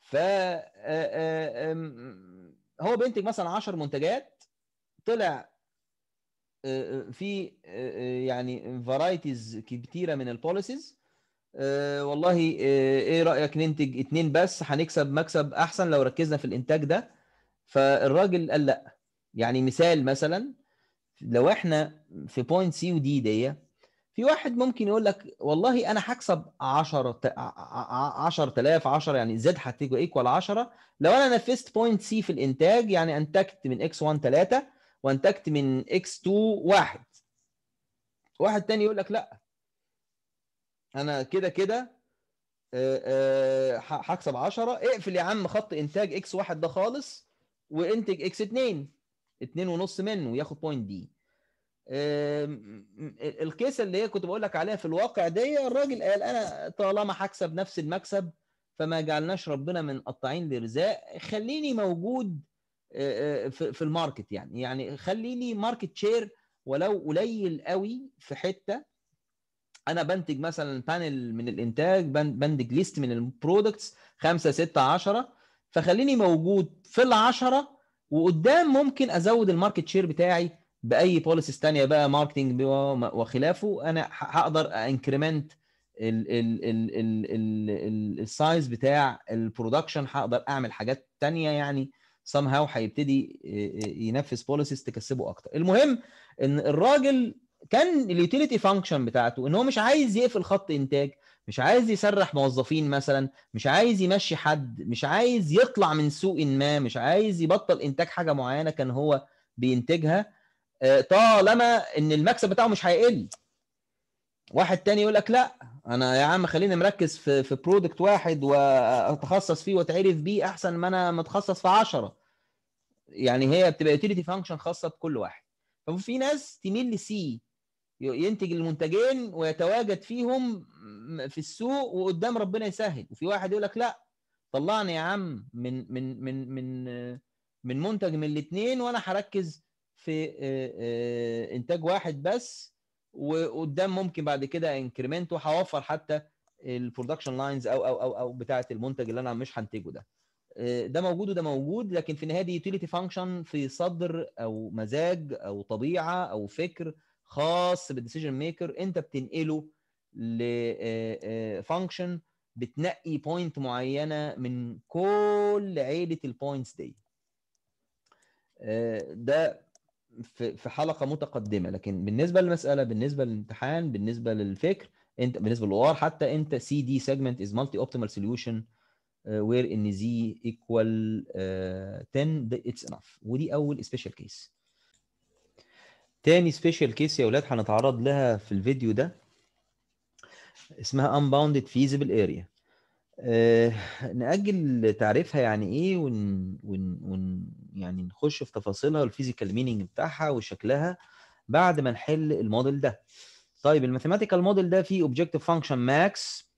Speaker 1: ف آه، آه، هو بينتج مثلا 10 منتجات طلع آه، في يعني فرايتيز كتيره من البوليسيز والله ايه رايك ننتج اتنين بس هنكسب مكسب احسن لو ركزنا في الانتاج ده فالراجل قال لا يعني مثال مثلا لو احنا في بوينت سي ودي ديه في واحد ممكن يقول لك والله انا هكسب 10 10000 10 يعني زد هتيجي ايكوال 10 لو انا نفذت بوينت سي في الانتاج يعني انتجت من اكس 1 3 وانتجت من اكس 2 1 واحد تاني يقول لك لا انا كده كده هكسب 10 اقفل يا عم خط انتاج اكس 1 ده خالص وانتج اكس 2 اتنين ونص منه ياخد بوينت دي الكيس اللي هي كنت بقول لك عليها في الواقع دي الراجل قال انا طالما هكسب نفس المكسب فما جعلناش ربنا من قطاعين لرزاق خليني موجود آه، آه، في الماركت يعني يعني خليني ماركت شير ولو قليل قوي في حته انا بنتج مثلا بانل من الانتاج بنتج ليست من البرودكتس 5 6 10 فخليني موجود في العشره وقدام ممكن ازود الماركت شير بتاعي باي بوليسيز ثانيه بقى ماركتنج وخلافه انا هقدر انكريمنت السايز بتاع البرودكشن هقدر اعمل حاجات تانية يعني سام هاو هيبتدي آه، آه، ينفذ بوليسيز تكسبه اكتر المهم ان الراجل كان اليوتيليتي فانكشن بتاعته ان هو مش عايز يقفل خط انتاج مش عايز يسرح موظفين مثلا مش عايز يمشي حد مش عايز يطلع من سوق ما مش عايز يبطل انتاج حاجه معينه كان هو بينتجها آه، طالما ان المكسب بتاعه مش هيقل واحد تاني يقول لك لا انا يا عم خليني مركز في في برودكت واحد واتخصص فيه واتعرف بيه احسن ما انا متخصص في 10 يعني هي بتبقى يوتيليتي فانكشن خاصه بكل واحد ففي ناس تميل لسي ينتج المنتجين ويتواجد فيهم في السوق وقدام ربنا يسهل وفي واحد يقول لك لا طلعني يا عم من من من من من منتج من الاثنين وانا هركز في آه، آه، انتاج واحد بس وقدام ممكن بعد كده انكريمنت وهوفر حتى البرودكشن لاينز او او او او بتاعه المنتج اللي انا مش هنتجه ده آه، ده موجود وده موجود لكن في النهايه دي يوتيليتي فانكشن في صدر او مزاج او طبيعه او فكر خاص بالديسيجن ميكر انت بتنقله لفانكشن آه، آه، بتنقي بوينت معينه من كل عيله البوينتس دي آه، ده في حلقه متقدمه لكن بالنسبه للمساله بالنسبه للامتحان بالنسبه للفكر انت بالنسبه للوار حتى انت سي دي سيجمنت از مالتي اوبتيمال سوليوشن وير ان زي ايكوال 10 اتس انف ودي اول سبيشال كيس تاني سبيشال كيس يا اولاد هنتعرض لها في الفيديو ده اسمها unbounded feasible area أه نأجل تعريفها يعني ايه ون, ون, ون يعني نخش في تفاصيلها والفيزيكال مينينج بتاعها وشكلها بعد ما نحل الموديل ده طيب الماثيماتيكال موديل ده فيه Objective فانكشن ماكس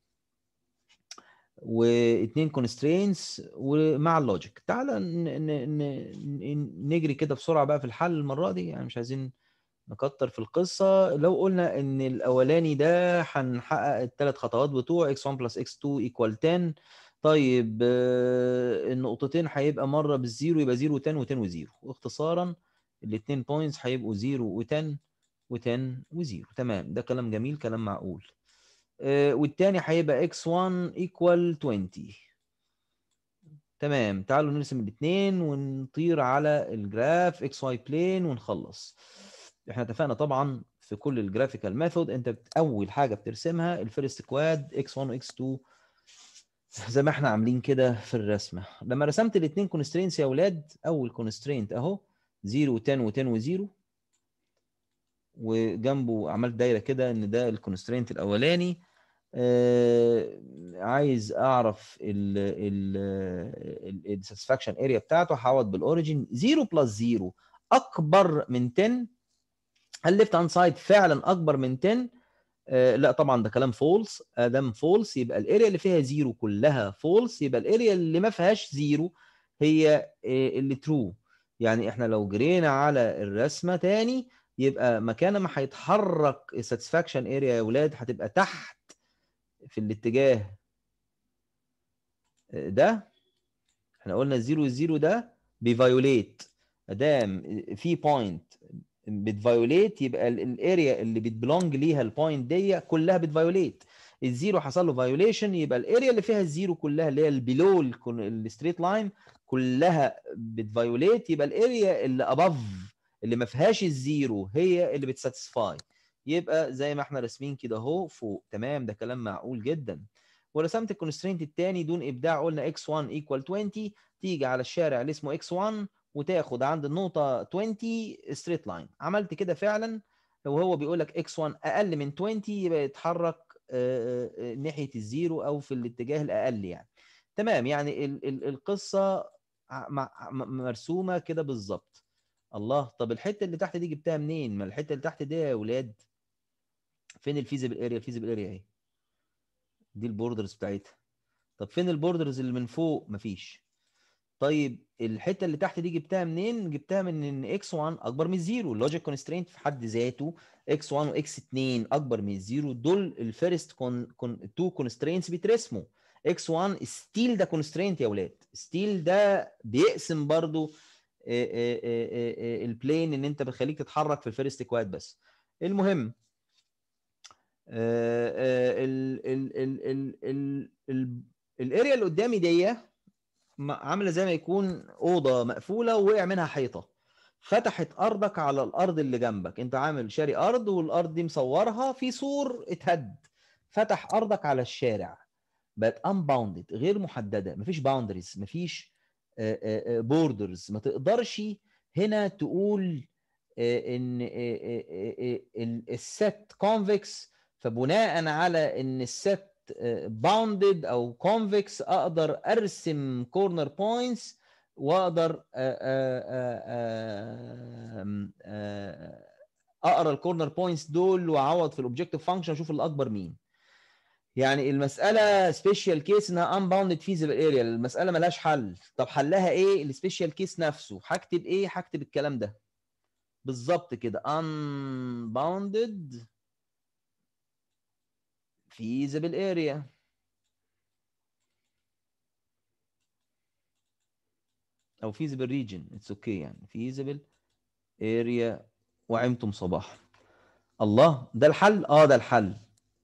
Speaker 1: واثنين كونسترينتس ومع اللوجيك تعالى نجري كده بسرعه بقى في الحل المره دي يعني مش عايزين نكتر في القصه لو قلنا ان الاولاني ده هنحقق الثلاث خطوات بتوع x 1 plus x 2 equal 10 طيب آه، النقطتين هيبقى مره بالزيرو يبقى 0 و10 و10 و0 واختصارا الاثنين بوينتس هيبقوا 0 و10 و10 و0 تمام ده كلام جميل كلام معقول آه، والتاني هيبقى x1 equal 20 تمام تعالوا نرسم الاثنين ونطير على الجراف xy plane ونخلص احنا اتفقنا طبعا في كل الجرافيكال ميثود انت اول حاجه بترسمها الفيرست كواد اكس 1 واكس 2 زي ما احنا عاملين كده في الرسمه لما رسمت الاثنين كونسترينتس يا اولاد اول كونسترينت اهو 0 و10 و10 و0 وجنبه عملت دايره كده ان ده الكونسترينت الاولاني آه عايز اعرف الساتسفاكشن اريا بتاعته هعوض بالاوريجن 0 بلس 0 اكبر من 10 هل ليفت هاند سايد فعلا اكبر من 10 آه لا طبعا ده كلام فولس ادام فولس يبقى الاريا اللي فيها زيرو كلها فولس يبقى الاريا اللي ما فيهاش زيرو هي آه اللي ترو يعني احنا لو جرينا على الرسمه تاني يبقى مكان ما هيتحرك الساتسفاكشن اريا يا ولاد هتبقى تحت في الاتجاه آه، ده احنا قلنا الزيرو الزيرو ده بيفايوليت ادام آه، في بوينت بتفايوليت يبقى الاريا اللي بتبلونج ليها البوينت دي كلها بتفايوليت الزيرو حصل له فايوليشن يبقى الاريا اللي فيها الزيرو كلها اللي هي البلو الستريت لاين كلها بتفايوليت يبقى الاريا اللي اباف اللي ما فيهاش الزيرو هي اللي بتساتسفاي يبقى زي ما احنا راسمين كده اهو فوق تمام ده كلام معقول جدا ورسمت الكونسترينت الثاني دون ابداع قلنا x1 equal 20 تيجي على الشارع اللي اسمه x1 وتاخد عند النقطه 20 ستريت لاين عملت كده فعلا وهو بيقول لك اكس 1 اقل من 20 يبقى يتحرك آه، آه، آه، ناحيه الزيرو او في الاتجاه الاقل يعني تمام يعني ال ال القصه مرسومه كده بالظبط الله طب الحته اللي تحت دي جبتها منين ما الحته اللي تحت دي يا ولاد فين الفيزبل اريا الفيزبل اريا اهي دي البوردرز بتاعتها طب فين البوردرز اللي من فوق مفيش طيب الحته اللي تحت دي جبتها منين؟ جبتها من ان اكس 1 اكبر من الزيرو اللوجيك كونسترينت في حد ذاته اكس 1 واكس 2 اكبر من الزيرو دول الفيرست كون كون تو كونسترينتس بيترسموا اكس 1 ستيل ده كونسترينت يا اولاد ستيل ده بيقسم برضو البلين ان انت بتخليك تتحرك في الفيرست كواد بس المهم الاريا اللي قدامي ديه عامله زي ما يكون اوضه مقفوله ووقع منها حيطه فتحت ارضك على الارض اللي جنبك انت عامل شاري ارض والارض دي مصورها في سور اتهد فتح ارضك على الشارع بقت unbounded غير محدده مفيش باوندريز مفيش بوردرز آه، آه، آه، ما تقدرش هنا تقول ان الست كونفكس فبناء على ان الست باوندد او كونفكس اقدر ارسم كورنر بوينتس واقدر آه، آه، آه، اقرا الكورنر بوينتس دول واعوض في الاوبجكتيف فانكشن اشوف الاكبر مين يعني المساله سبيشال كيس انها ان باوندد فيزبل اريا المساله ملهاش حل طب حلها ايه السبيشال كيس نفسه هكتب ايه هكتب الكلام ده بالظبط كده ان باوندد feasible area او feasible region اتس اوكي okay يعني feasible area وعمتم صباحا الله ده الحل اه ده الحل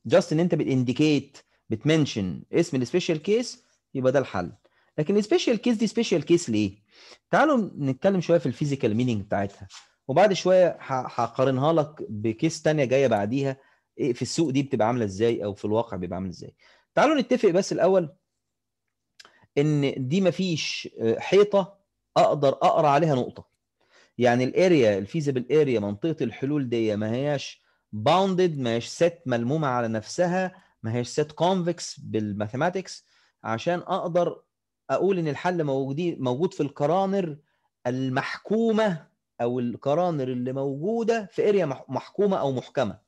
Speaker 1: جاست ان انت بتنديكيت بتمنشن اسم السبيشال كيس يبقى ده الحل لكن السبيشال كيس دي سبيشال كيس ليه تعالوا نتكلم شويه في الفيزيكال مينينج بتاعتها وبعد شويه هقارنها لك بكيس ثانيه جايه بعديها إيه، في السوق دي بتبقى عامله ازاي او في الواقع بيبقى عامل ازاي تعالوا نتفق بس الاول ان دي مفيش آه، حيطه اقدر اقرا عليها نقطه يعني الاريا الفيزبل اريا منطقه الحلول دي ما هياش باوندد ما هياش ست ملمومه على نفسها ما هياش ست كونفكس بالماثيماتكس عشان اقدر اقول ان الحل موجود موجود في القرانر المحكومه او القرانر اللي موجوده في اريا محكومه او محكمه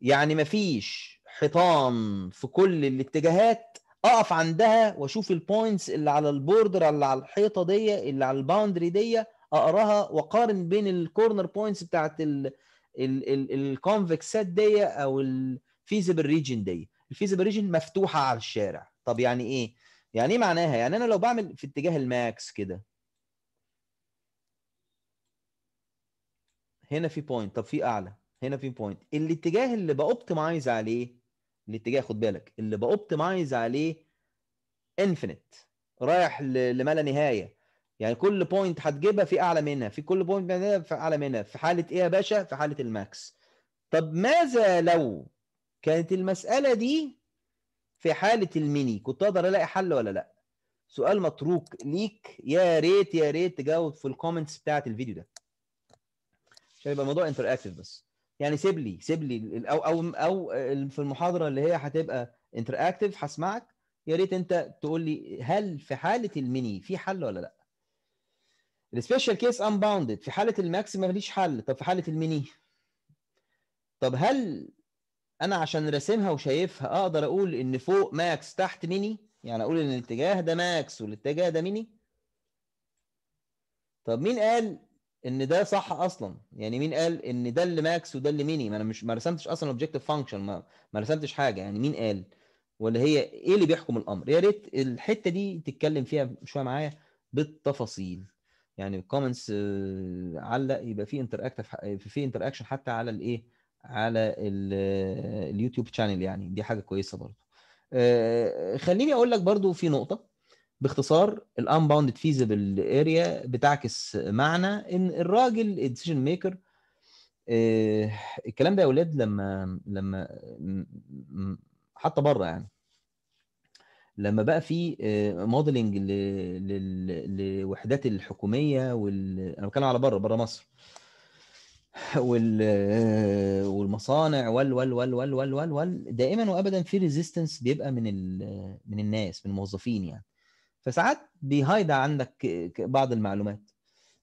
Speaker 1: يعني مفيش حيطان في كل الاتجاهات اقف عندها واشوف البوينتس اللي على البوردر اللي على الحيطه دي اللي على الباوندري دي اقراها واقارن بين الكورنر بوينتس بتاعت الكونفكس سيت دي او الفيزبل ريجن دي الفيزبل ريجن مفتوحه على الشارع طب يعني ايه يعني ايه معناها يعني انا لو بعمل في اتجاه الماكس كده هنا في بوينت طب في اعلى هنا في بوينت الاتجاه اللي باوبتمايز عليه الاتجاه خد بالك اللي باوبتمايز عليه انفينيت رايح لما لا نهايه يعني كل بوينت هتجيبها في اعلى منها في كل بوينت في اعلى منها في حاله ايه يا باشا في حاله الماكس طب ماذا لو كانت المساله دي في حاله الميني كنت اقدر الاقي حل ولا لا سؤال متروك ليك يا ريت يا ريت تجاوب في الكومنتس بتاعه الفيديو ده عشان يبقى الموضوع انتر اكتف بس يعني سيب لي سيب لي او او او في المحاضره اللي هي هتبقى انتراكتيف هسمعك يا ريت انت تقول لي هل في حاله الميني في حل ولا لا السبيشال كيس انباوندد في حاله الماكس ما ليش حل طب في حاله الميني طب هل انا عشان راسمها وشايفها اقدر اقول ان فوق ماكس تحت ميني يعني اقول ان الاتجاه ده ماكس والاتجاه ده ميني طب مين قال ان ده صح اصلا يعني مين قال ان ده اللي ماكس وده اللي ميني ما انا مش ما رسمتش اصلا اوبجيكتيف فانكشن ما, ما رسمتش حاجه يعني مين قال ولا هي ايه اللي بيحكم الامر يا ريت الحته دي تتكلم فيها شويه معايا بالتفاصيل يعني الكومنتس آه، علق يبقى في انتراكتف في انتراكشن حتى على الايه على آه، اليوتيوب شانل يعني دي حاجه كويسه برضو آه، خليني اقول لك برضو في نقطه باختصار الانباوندد فيزبل اريا بتعكس معنى ان الراجل الديسيجن آه، ميكر الكلام ده يا اولاد لما لما حتى بره يعني لما بقى في موديلنج آه، للوحدات الحكوميه وال انا بتكلم على بره بره مصر وال آه، والمصانع وال وال وال وال وال وال, وال دائما وابدا في ريزيستنس بيبقى من ال... من الناس من الموظفين يعني فساعات بيهايد عندك بعض المعلومات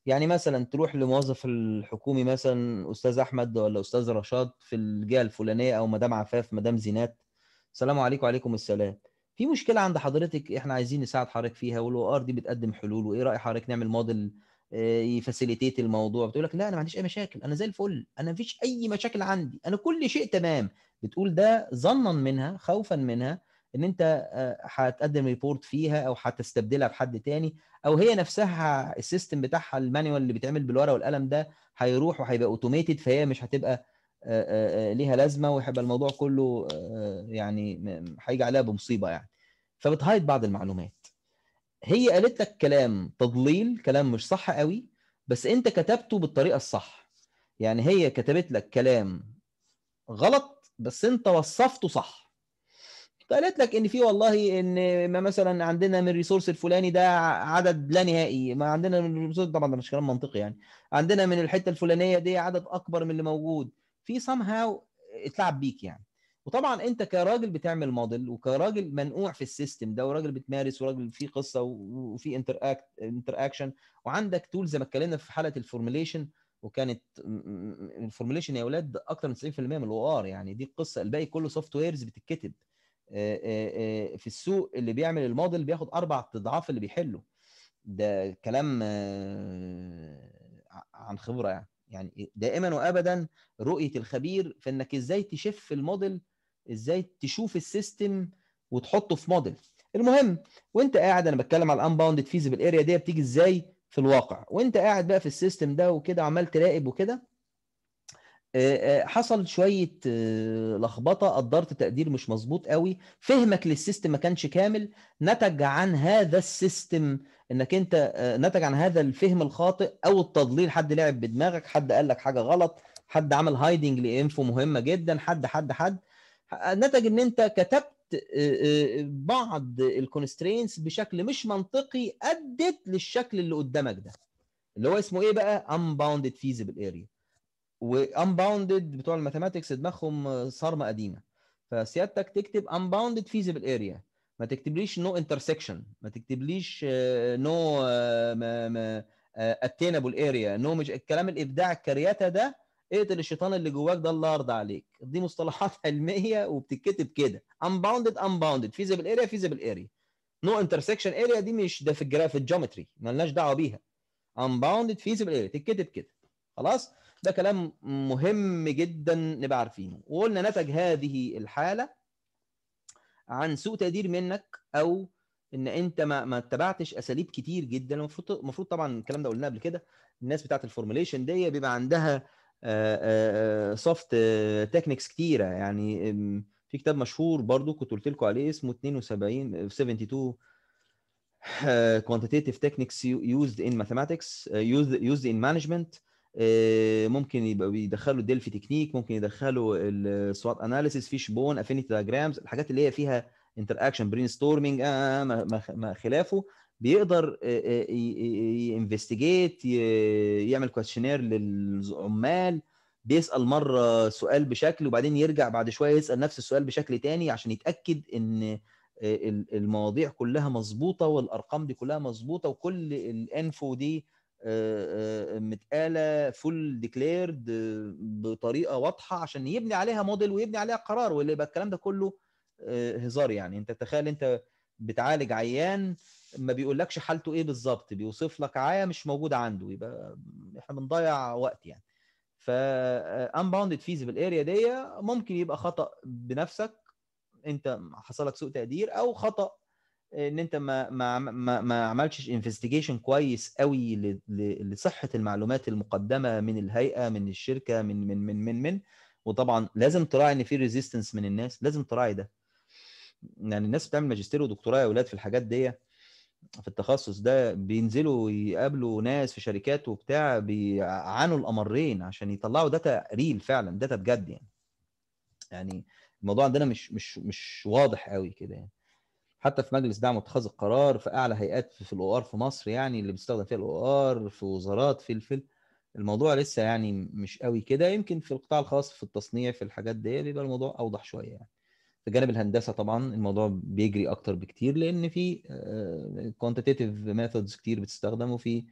Speaker 1: يعني مثلا تروح لموظف الحكومي مثلا استاذ احمد ولا استاذ رشاد في الجهه الفلانيه او مدام عفاف مدام زينات السلام عليكم وعليكم السلام في مشكله عند حضرتك احنا عايزين نساعد حضرتك فيها والاو ار دي بتقدم حلول وايه راي حضرتك نعمل موديل آه، يفاسيليتيت الموضوع بتقول لك لا انا ما عنديش اي مشاكل انا زي الفل انا ما فيش اي مشاكل عندي انا كل شيء تمام بتقول ده ظنا منها خوفا منها ان انت آه، هتقدم ريبورت فيها او هتستبدلها بحد تاني او هي نفسها السيستم بتاعها المانيوال اللي بيتعمل بالورقه والقلم ده هيروح وهيبقى اوتوميتد فهي مش هتبقى آه، آه، ليها لازمه وهيبقى الموضوع كله يعني هيجي عليها بمصيبه يعني فبتهايد بعض المعلومات هي قالت لك كلام تضليل كلام مش صح قوي بس انت كتبته بالطريقه الصح يعني هي كتبت لك كلام غلط بس انت وصفته صح قالت لك ان في والله ان ما مثلا عندنا من الريسورس الفلاني ده عدد لا نهائي ما عندنا من الريسورس طبعا ده مش كلام منطقي يعني عندنا من الحته الفلانيه دي عدد اكبر من اللي موجود في سام هاو اتلعب بيك يعني وطبعا انت كراجل بتعمل موديل وكراجل منقوع في السيستم ده وراجل بتمارس وراجل في قصه وفي انتر اكت انتر اكشن وعندك تول زي ما اتكلمنا في حلقه الفورميليشن وكانت الفورميليشن يا اولاد اكتر من 90% من الاو ار يعني دي القصه الباقي كله سوفت ويرز بتتكتب آه، آه، آه، في السوق اللي بيعمل الموديل بياخد اربع اضعاف اللي بيحله ده كلام عن خبره يعني يعني دائما وابدا رؤيه الخبير في انك ازاي تشف الموديل ازاي تشوف السيستم وتحطه في موديل المهم وانت قاعد انا بتكلم على الانباوندد فيزبل اريا دي بتيجي ازاي في الواقع وانت قاعد بقى في السيستم ده وكده عمال تراقب وكده آه، آه، حصل شويه آه، لخبطه قدرت تقدير مش مظبوط قوي فهمك للسيستم ما كانش كامل نتج عن هذا السيستم انك انت نتج عن هذا الفهم الخاطئ او التضليل حد لعب بدماغك حد قال لك حاجه غلط حد عمل هايدنج لانفو مهمه جدا حد حد حد نتج ان انت كتبت بعض الكونسترينس بشكل مش منطقي ادت للشكل اللي قدامك ده اللي هو اسمه ايه بقى unbounded feasible area وانباوندد بتوع الماتيماتكس دماغهم صارمه قديمه فسيادتك تكتب انباوندد فيزبل اريا ما تكتبليش نو no انترسكشن ما تكتبليش نو اتينبل اريا نو مش الكلام الابداع الكرياتا ده اقتل الشيطان اللي جواك ده الله يرضى عليك دي مصطلحات علميه وبتتكتب كده انباوندد انباوندد فيزيبل اريا فيزيبل اريا نو انترسكشن اريا دي مش ده في الجراف الجيومتري مالناش دعوه بيها انباوندد فيزيبل اريا تتكتب كده خلاص ده كلام مهم جدا نبقى عارفينه وقلنا نتج هذه الحاله عن سوء تقدير منك او ان انت ما ما اتبعتش اساليب كتير جدا المفروض المفروض طبعا الكلام ده قلناه قبل كده الناس بتاعه الفورميليشن دي بيبقى عندها سوفت آه، تكنيكس آه، آه، كتيره يعني في كتاب مشهور برضو كنت قلت لكم عليه اسمه 72 72 كوانتيتيف تكنيكس يوزد ان ماثيماتكس يوزد ان مانجمنت آه، ممكن يبقى بيدخلوا ديلفي تكنيك ممكن يدخلوا السوات اناليسيس فيش بون افينيتي دياجرامز الحاجات اللي هي فيها انتر اكشن برين ستورمنج ما خلافه بيقدر آه، آه، ينفستيجيت يعمل كويشنير للعمال بيسال مره سؤال بشكل وبعدين يرجع بعد شويه يسال نفس السؤال بشكل تاني عشان يتاكد ان المواضيع كلها مظبوطه والارقام دي كلها مظبوطه وكل الانفو دي آه، آه، متقاله فول ديكليرد آه، بطريقه واضحه عشان يبني عليها موديل ويبني عليها قرار واللي يبقى الكلام ده كله هزار يعني انت تخيل انت بتعالج عيان ما بيقولكش حالته ايه بالظبط بيوصف لك عايه مش موجوده عنده يبقى احنا بنضيع وقت يعني ف unbounded feasible area دي ممكن يبقى خطا بنفسك انت حصلك سوء تقدير او خطا ان انت ما ما ما, ما عملتش انفستيجيشن كويس قوي لصحه المعلومات المقدمه من الهيئه من الشركه من من من من من وطبعا لازم تراعي ان في ريزيستنس من الناس لازم تراعي ده يعني الناس بتعمل ماجستير ودكتوراه يا اولاد في الحاجات دي في التخصص ده بينزلوا يقابلوا ناس في شركات وبتاع بيعانوا الامرين عشان يطلعوا داتا ريل فعلا داتا بجد يعني يعني الموضوع عندنا مش مش مش واضح قوي كده يعني حتى في مجلس دعم واتخاذ القرار في اعلى هيئات في الاو ار في مصر يعني اللي بيستخدم فيها الاو ار في وزارات في الفل الموضوع لسه يعني مش قوي كده يمكن في القطاع الخاص في التصنيع في الحاجات دي بيبقى الموضوع اوضح شويه يعني في جانب الهندسه طبعا الموضوع بيجري اكتر بكتير لان في كوانتيتيف آه، ميثودز كتير بتستخدم وفي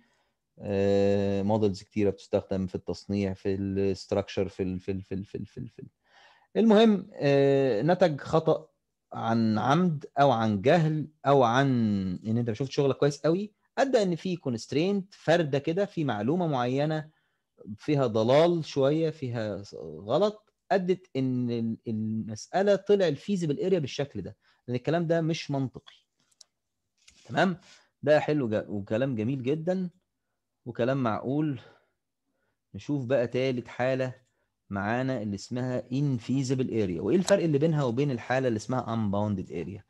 Speaker 1: مودلز آه، كتيره بتستخدم في التصنيع في الاستراكشر في في في في في, المهم آه، نتج خطا عن عمد او عن جهل او عن ان انت شفت شغلك كويس قوي ادى ان في كونسترينت فرده كده في معلومه معينه فيها ضلال شويه فيها غلط ادت ان المساله طلع الفيزبل اريا بالشكل ده لان الكلام ده مش منطقي تمام ده حلو وكلام جميل جدا وكلام معقول نشوف بقى تالت حاله معانا اللي اسمها انفيزبل اريا وايه الفرق اللي بينها وبين الحاله اللي اسمها unbounded اريا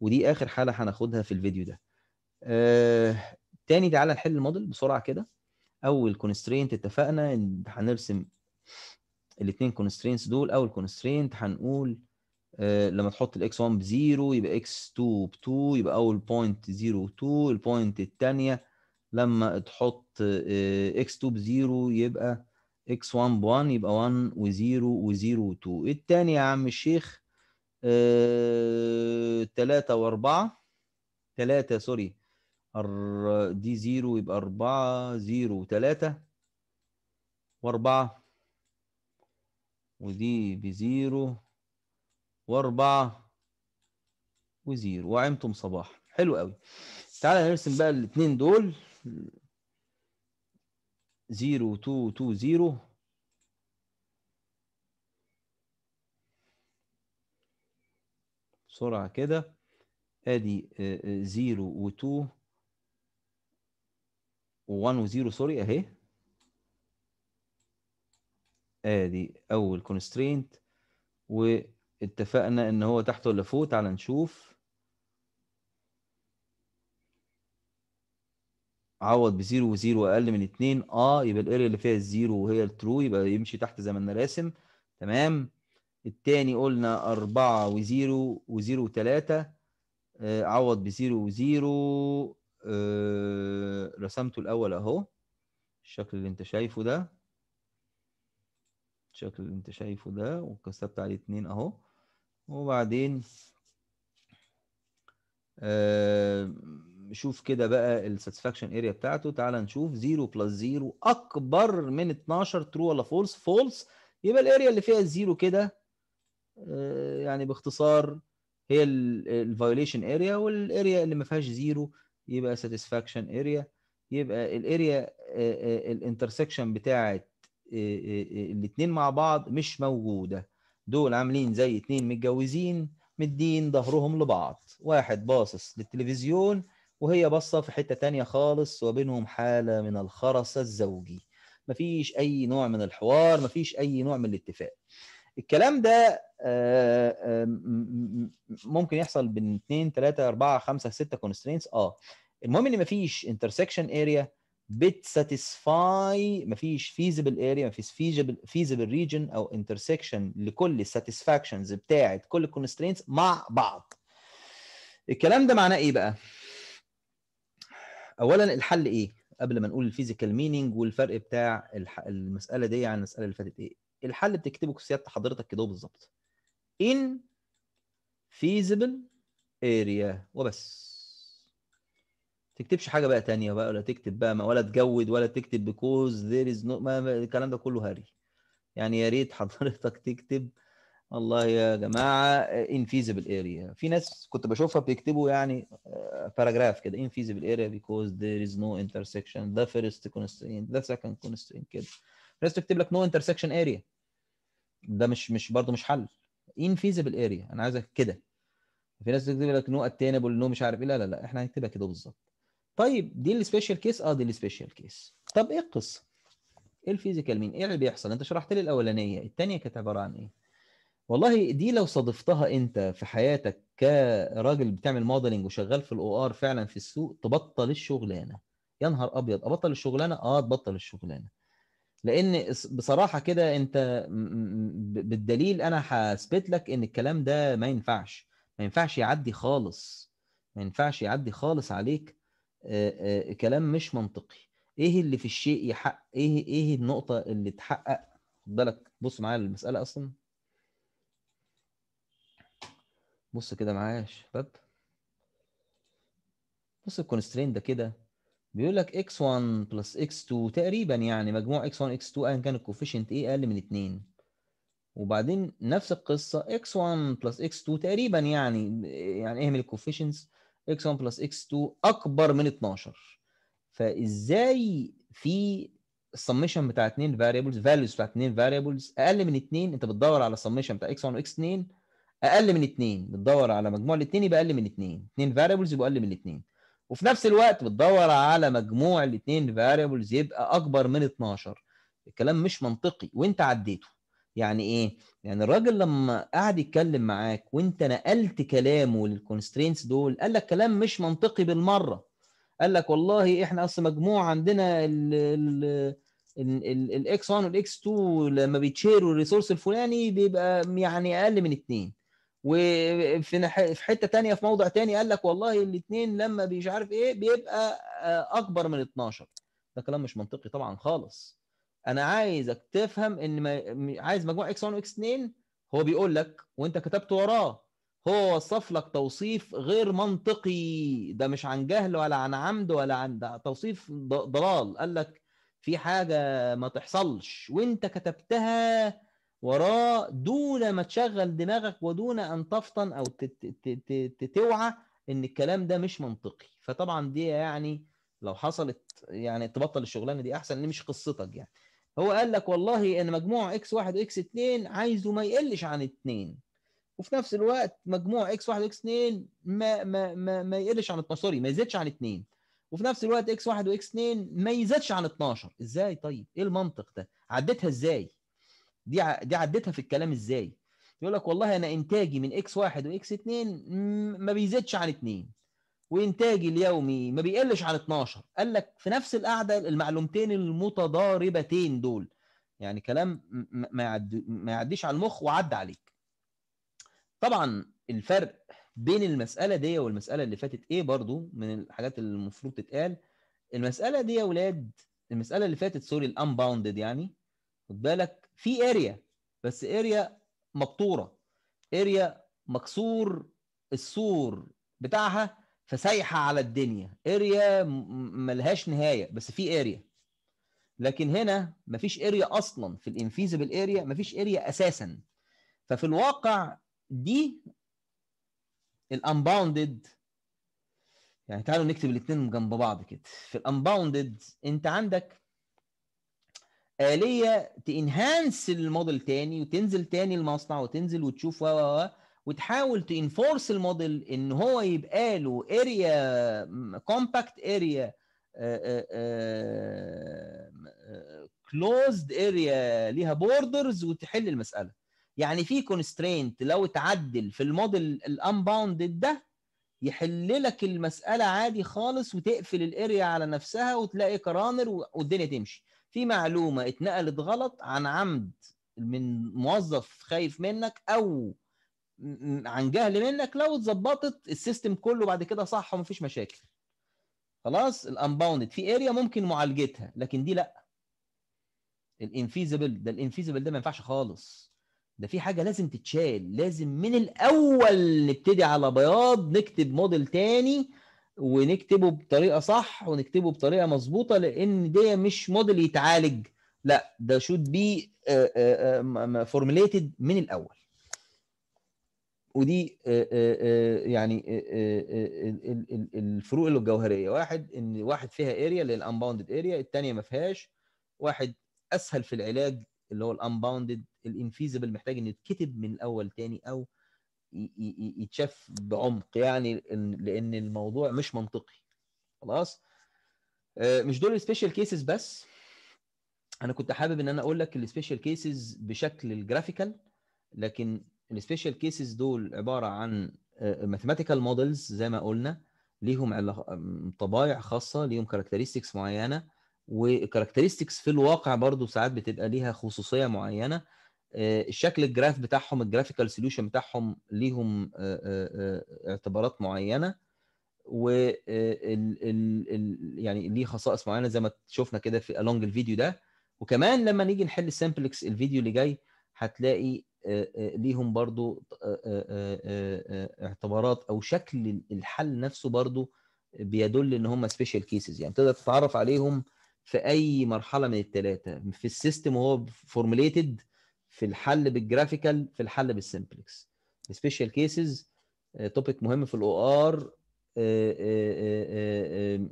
Speaker 1: ودي اخر حاله هناخدها في الفيديو ده آه تاني تعالى نحل الموديل بسرعه كده اول كونسترينت اتفقنا ان هنرسم الاثنين كونسترينتس دول اول كونسترينت هنقول آه لما تحط الاكس 1 ب 0 يبقى اكس 2 ب 2 يبقى اول بوينت 0 2 البوينت الثانيه لما تحط اكس 2 ب 0 يبقى x1 ب1 يبقى 1 ب 1 يبقى 1 و0 و0 و2 الثاني يا عم الشيخ آه 3 و4 3 سوري دي 0 يبقى 4 0 و 3 و4 ودي ب0 و4 و0 وعمتم صباح حلو قوي تعالى نرسم بقى الاثنين دول 0 2 2 0 بسرعة كده ادي 0 و2 و1 و0 سوري اهي ادي اول constraint واتفقنا ان هو تحت ولا فوق تعالى نشوف عوض بزيرو وزيرو اقل من اتنين اه يبقى الاريا اللي فيها الزيرو وهي الترو يبقى يمشي تحت زي ما انا راسم تمام التاني قلنا أربعة وزيرو وزيرو وتلاتة آه عوض بزيرو وزيرو آه رسمته الأول أهو الشكل اللي أنت شايفه ده الشكل اللي أنت شايفه ده وكسبت عليه اتنين أهو وبعدين آه شوف كده بقى الساتسفاكشن اريا بتاعته تعال نشوف 0 بلس 0 اكبر من 12 ترو ولا فولس فولس يبقى الاريا اللي فيها الزيرو كده آه، يعني باختصار هي الفايوليشن اريا والاريا اللي ما فيهاش زيرو يبقى ساتسفاكشن اريا يبقى الاريا آه، آه، الانترسكشن بتاعت الاثنين مع بعض مش موجوده دول عاملين زي اتنين متجوزين مدين ظهرهم لبعض واحد باصص للتلفزيون وهي باصه في حته تانية خالص وبينهم حاله من الخرس الزوجي مفيش اي نوع من الحوار مفيش اي نوع من الاتفاق الكلام ده آه، آه، ممكن يحصل بين 2 3 4 5 6 كونسترينتس اه المهم ان مفيش انترسكشن اريا ساتيسفاي مفيش فيزبل اريا مفيش فيزبل فيزبل ريجن او انترسكشن لكل الساتسفاكشنز بتاعه كل الكونسترينتس مع بعض الكلام ده معناه ايه بقى؟ اولا الحل ايه قبل ما نقول الفيزيكال مينينج والفرق بتاع المساله دي عن المساله اللي فاتت ايه الحل بتكتبه سياده حضرتك كده بالظبط in feasible area وبس تكتبش حاجه بقى تانية بقى ولا تكتب بقى ولا تجود ولا تكتب بيكوز ذير از نو ما الكلام ده كله هري يعني يا ريت حضرتك تكتب والله يا جماعه انفيزبل اريا في ناس كنت بشوفها بيكتبوا يعني باراجراف آه، كده انفيزبل اريا بيكوز ذير از نو انترسكشن ذا فيرست constraint ذا سكند constraint كده ناس تكتب لك نو انترسكشن اريا ده مش مش برضه مش حل انفيزبل اريا انا عايزك كده في ناس تكتب لك نو اتينبل نو مش عارف ايه لا لا لا احنا هنكتبها كده بالظبط طيب دي السبيشال كيس اه دي السبيشال كيس طب ايه القصه ايه الفيزيكال مين ايه اللي بيحصل انت شرحت لي الاولانيه الثانيه كانت عباره عن ايه والله دي لو صادفتها انت في حياتك كراجل بتعمل موديلنج وشغال في الاو ار فعلا في السوق تبطل الشغلانه يا نهار ابيض ابطل الشغلانه اه تبطل الشغلانه لان بصراحه كده انت بالدليل انا هثبت لك ان الكلام ده ما ينفعش ما ينفعش يعدي خالص ما ينفعش يعدي خالص عليك كلام مش منطقي ايه اللي في الشيء يحقق ايه ايه النقطه اللي تحقق خد بالك بص معايا المساله اصلا بص كده معايا يا شباب بص الكونسترين ده كده بيقول لك x1 بلس x2 تقريبا يعني مجموع x1 x2 ايا كان الكوفيشنت ايه اقل من 2 وبعدين نفس القصه x1 بلس x2 تقريبا يعني يعني اهمل الكوفيشنتس x1 بلس x2 اكبر من 12 فازاي في السمشن بتاع اثنين فاريبلز فاليوز بتاع اثنين فاريبلز اقل من 2 انت بتدور على السمشن بتاع x1 x 2 اقل من اثنين بتدور على مجموع الاثنين يبقى اقل من اثنين اثنين فاريبلز يبقى اقل من اثنين وفي نفس الوقت بتدور على مجموع الاثنين فاريبلز يبقى اكبر من 12 الكلام مش منطقي وانت عديته يعني ايه يعني الراجل لما قعد يتكلم معاك وانت نقلت كلامه للكونسترينتس دول قال لك كلام مش منطقي بالمره قال لك والله احنا اصل مجموع عندنا الاكس 1 والاكس 2 لما بيتشيروا الريسورس الفلاني بيبقى يعني اقل من اثنين وفي في حته تانية في موضع تاني قال لك والله الاثنين لما مش عارف ايه بيبقى آه، اكبر من 12 ده كلام مش منطقي طبعا خالص انا عايزك تفهم ان ما... عايز مجموع اكس 1 واكس 2 هو بيقول لك وانت كتبت وراه هو وصف لك توصيف غير منطقي ده مش عن جهل ولا عن عمد ولا عن ده توصيف ضلال قال لك في حاجه ما تحصلش وانت كتبتها وراه دون ما تشغل دماغك ودون ان تفطن او توعى ان الكلام ده مش منطقي فطبعا دي يعني لو حصلت يعني تبطل الشغلانه دي احسن ان مش قصتك يعني هو قال لك والله ان مجموع اكس واحد واكس اتنين عايزه ما يقلش عن اتنين وفي نفس الوقت مجموع اكس واحد واكس اتنين ما ما ما, ما يقلش عن 12 سوري ما يزيدش عن اتنين وفي نفس الوقت اكس واحد واكس اتنين ما يزيدش عن 12 ازاي طيب ايه المنطق ده عديتها ازاي دي ع... دي عديتها في الكلام ازاي يقول لك والله انا انتاجي من اكس واحد واكس اثنين ما بيزيدش عن اثنين وانتاجي اليومي ما بيقلش عن 12 قال لك في نفس القعده المعلومتين المتضاربتين دول يعني كلام ما يعد... ما يعديش على المخ وعدى عليك طبعا الفرق بين المساله دي والمساله اللي فاتت ايه برضو من الحاجات اللي المفروض تتقال المساله دي يا ولاد المساله اللي فاتت سوري الانباوندد يعني خد بالك في اريا بس اريا مبطوره اريا مكسور السور بتاعها فسايحه على الدنيا اريا ملهاش نهايه بس في اريا لكن هنا مفيش اريا اصلا في الانفيزبل اريا مفيش اريا اساسا ففي الواقع دي الانباوندد يعني تعالوا نكتب الاثنين جنب بعض كده في الانباوندد انت عندك آلية تنهانس الموديل تاني وتنزل تاني المصنع وتنزل وتشوف و و وتحاول تنفورس الموديل ان هو يبقى له اريا كومباكت اريا كلوزد اريا ليها بوردرز وتحل المساله يعني في كونسترينت لو اتعدل في الموديل الانباوندد ده يحل لك المساله عادي خالص وتقفل الاريا على نفسها وتلاقي كرانر والدنيا تمشي في معلومه اتنقلت غلط عن عمد من موظف خايف منك او عن جهل منك لو اتظبطت السيستم كله بعد كده صح ومفيش مشاكل خلاص الانباوندد في اريا ممكن معالجتها لكن دي لا الانفيزبل ده الانفيزبل ده ما ينفعش خالص ده في حاجه لازم تتشال لازم من الاول نبتدي على بياض نكتب موديل تاني ونكتبه بطريقه صح ونكتبه بطريقه مظبوطه لان ده مش موديل يتعالج لا ده شود بي فورميليتد من الاول ودي آه، آه، آه، يعني الفروق الجوهريه واحد ان واحد فيها اريا اللي الانباوندد اريا الثانيه ما فيهاش واحد اسهل في العلاج اللي هو الانباوندد الانفيزبل محتاج انه يتكتب من الاول تاني او يتشاف بعمق يعني لان الموضوع مش منطقي خلاص آه، مش دول السبيشال كيسز بس انا كنت حابب ان انا اقول لك السبيشال كيسز بشكل الجرافيكال لكن السبيشال كيسز دول عباره عن ماثيماتيكال آه، مودلز زي ما قلنا ليهم طبائع خاصه ليهم كاركترستكس معينه والكاركترستكس في الواقع برضو ساعات بتبقى ليها خصوصيه معينه آه، الشكل الجراف بتاعهم الجرافيكال سوليوشن بتاعهم ليهم آه، آه، اعتبارات معينه و يعني ليه خصائص معينه زي ما شفنا كده في along الفيديو ده وكمان لما نيجي نحل سامبلكس الفيديو اللي جاي هتلاقي ليهم برضو اعتبارات او شكل الحل نفسه برضو بيدل ان هم سبيشال كيسز يعني تقدر تتعرف عليهم في اي مرحله من الثلاثه في السيستم وهو فورموليتد في الحل بالجرافيكال في الحل بالسمبلكس سبيشال كيسز توبيك مهم في الاو ار آه، آه، آه،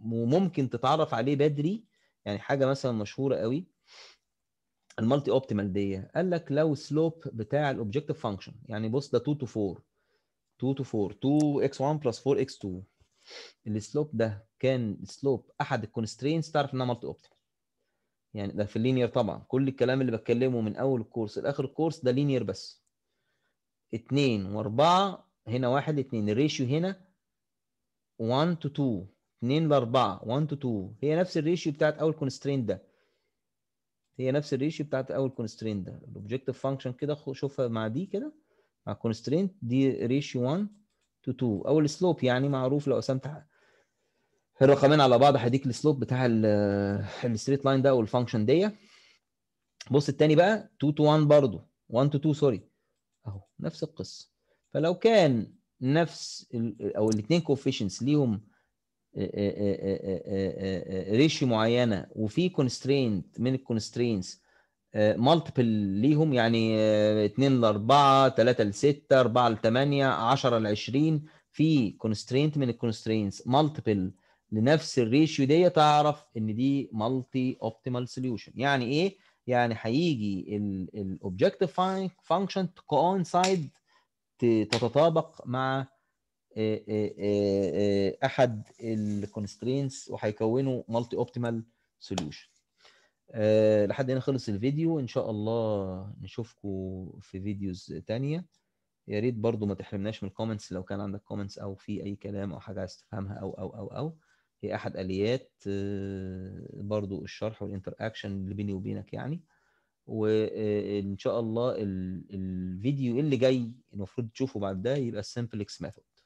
Speaker 1: وممكن تتعرف عليه بدري يعني حاجه مثلا مشهوره قوي المالتي اوبتيمال دي قال لك لو سلوب بتاع الاوبجكتيف فانكشن يعني بص ده 2 تو 4 2 تو 4 2 اكس 1 بلس 4 اكس 2 السلوب ده كان سلوب احد الكونسترينتس تعرف انها مالتي اوبتيمال يعني ده في اللينير طبعا كل الكلام اللي بتكلمه من اول الكورس لاخر الكورس ده لينير بس اتنين واربعة هنا واحد اتنين الريشيو هنا 1 تو 2 2 ل 4 1 تو 2 هي نفس الريشيو بتاعت اول كونسترين ده هي نفس الريشيو بتاعت اول كونسترين ده الاوبجكتيف فانكشن كده شوفها مع دي كده مع كونسترينت دي ريشيو 1 تو 2 او السلوب يعني معروف لو قسمت الرقمين على بعض هديك السلوت بتاع الستريت لاين ده والفانكشن ديه بص التاني بقى 2 تو 1 برضه 1 تو 2 سوري اهو نفس القصه فلو كان نفس او الاثنين كوفيشنس ليهم ريشيو معينه وفي كونسترينت من الكونسترينتس مالتيبل ليهم يعني 2 ل 4 3 ل 6 4 ل 8 10 ل 20 في كونسترينت من الكونسترينتس مالتيبل لنفس الريشيو دي تعرف ان دي مالتي اوبتيمال سوليوشن يعني ايه يعني هيجي الاوبجكتيف فانكشن كونسايد تتطابق مع احد الكونسترينتس وهيكونوا مالتي اوبتيمال سوليوشن لحد هنا خلص الفيديو ان شاء الله نشوفكم في فيديوز تانية يا ريت برضو ما تحرمناش من الكومنتس لو كان عندك كومنتس او في اي كلام او حاجه عايز تفهمها او او او او هي احد اليات آه، برضو الشرح والانتر اكشن اللي بيني وبينك يعني وان آه، شاء الله الفيديو اللي جاي المفروض تشوفه بعد ده يبقى السمبلكس ميثود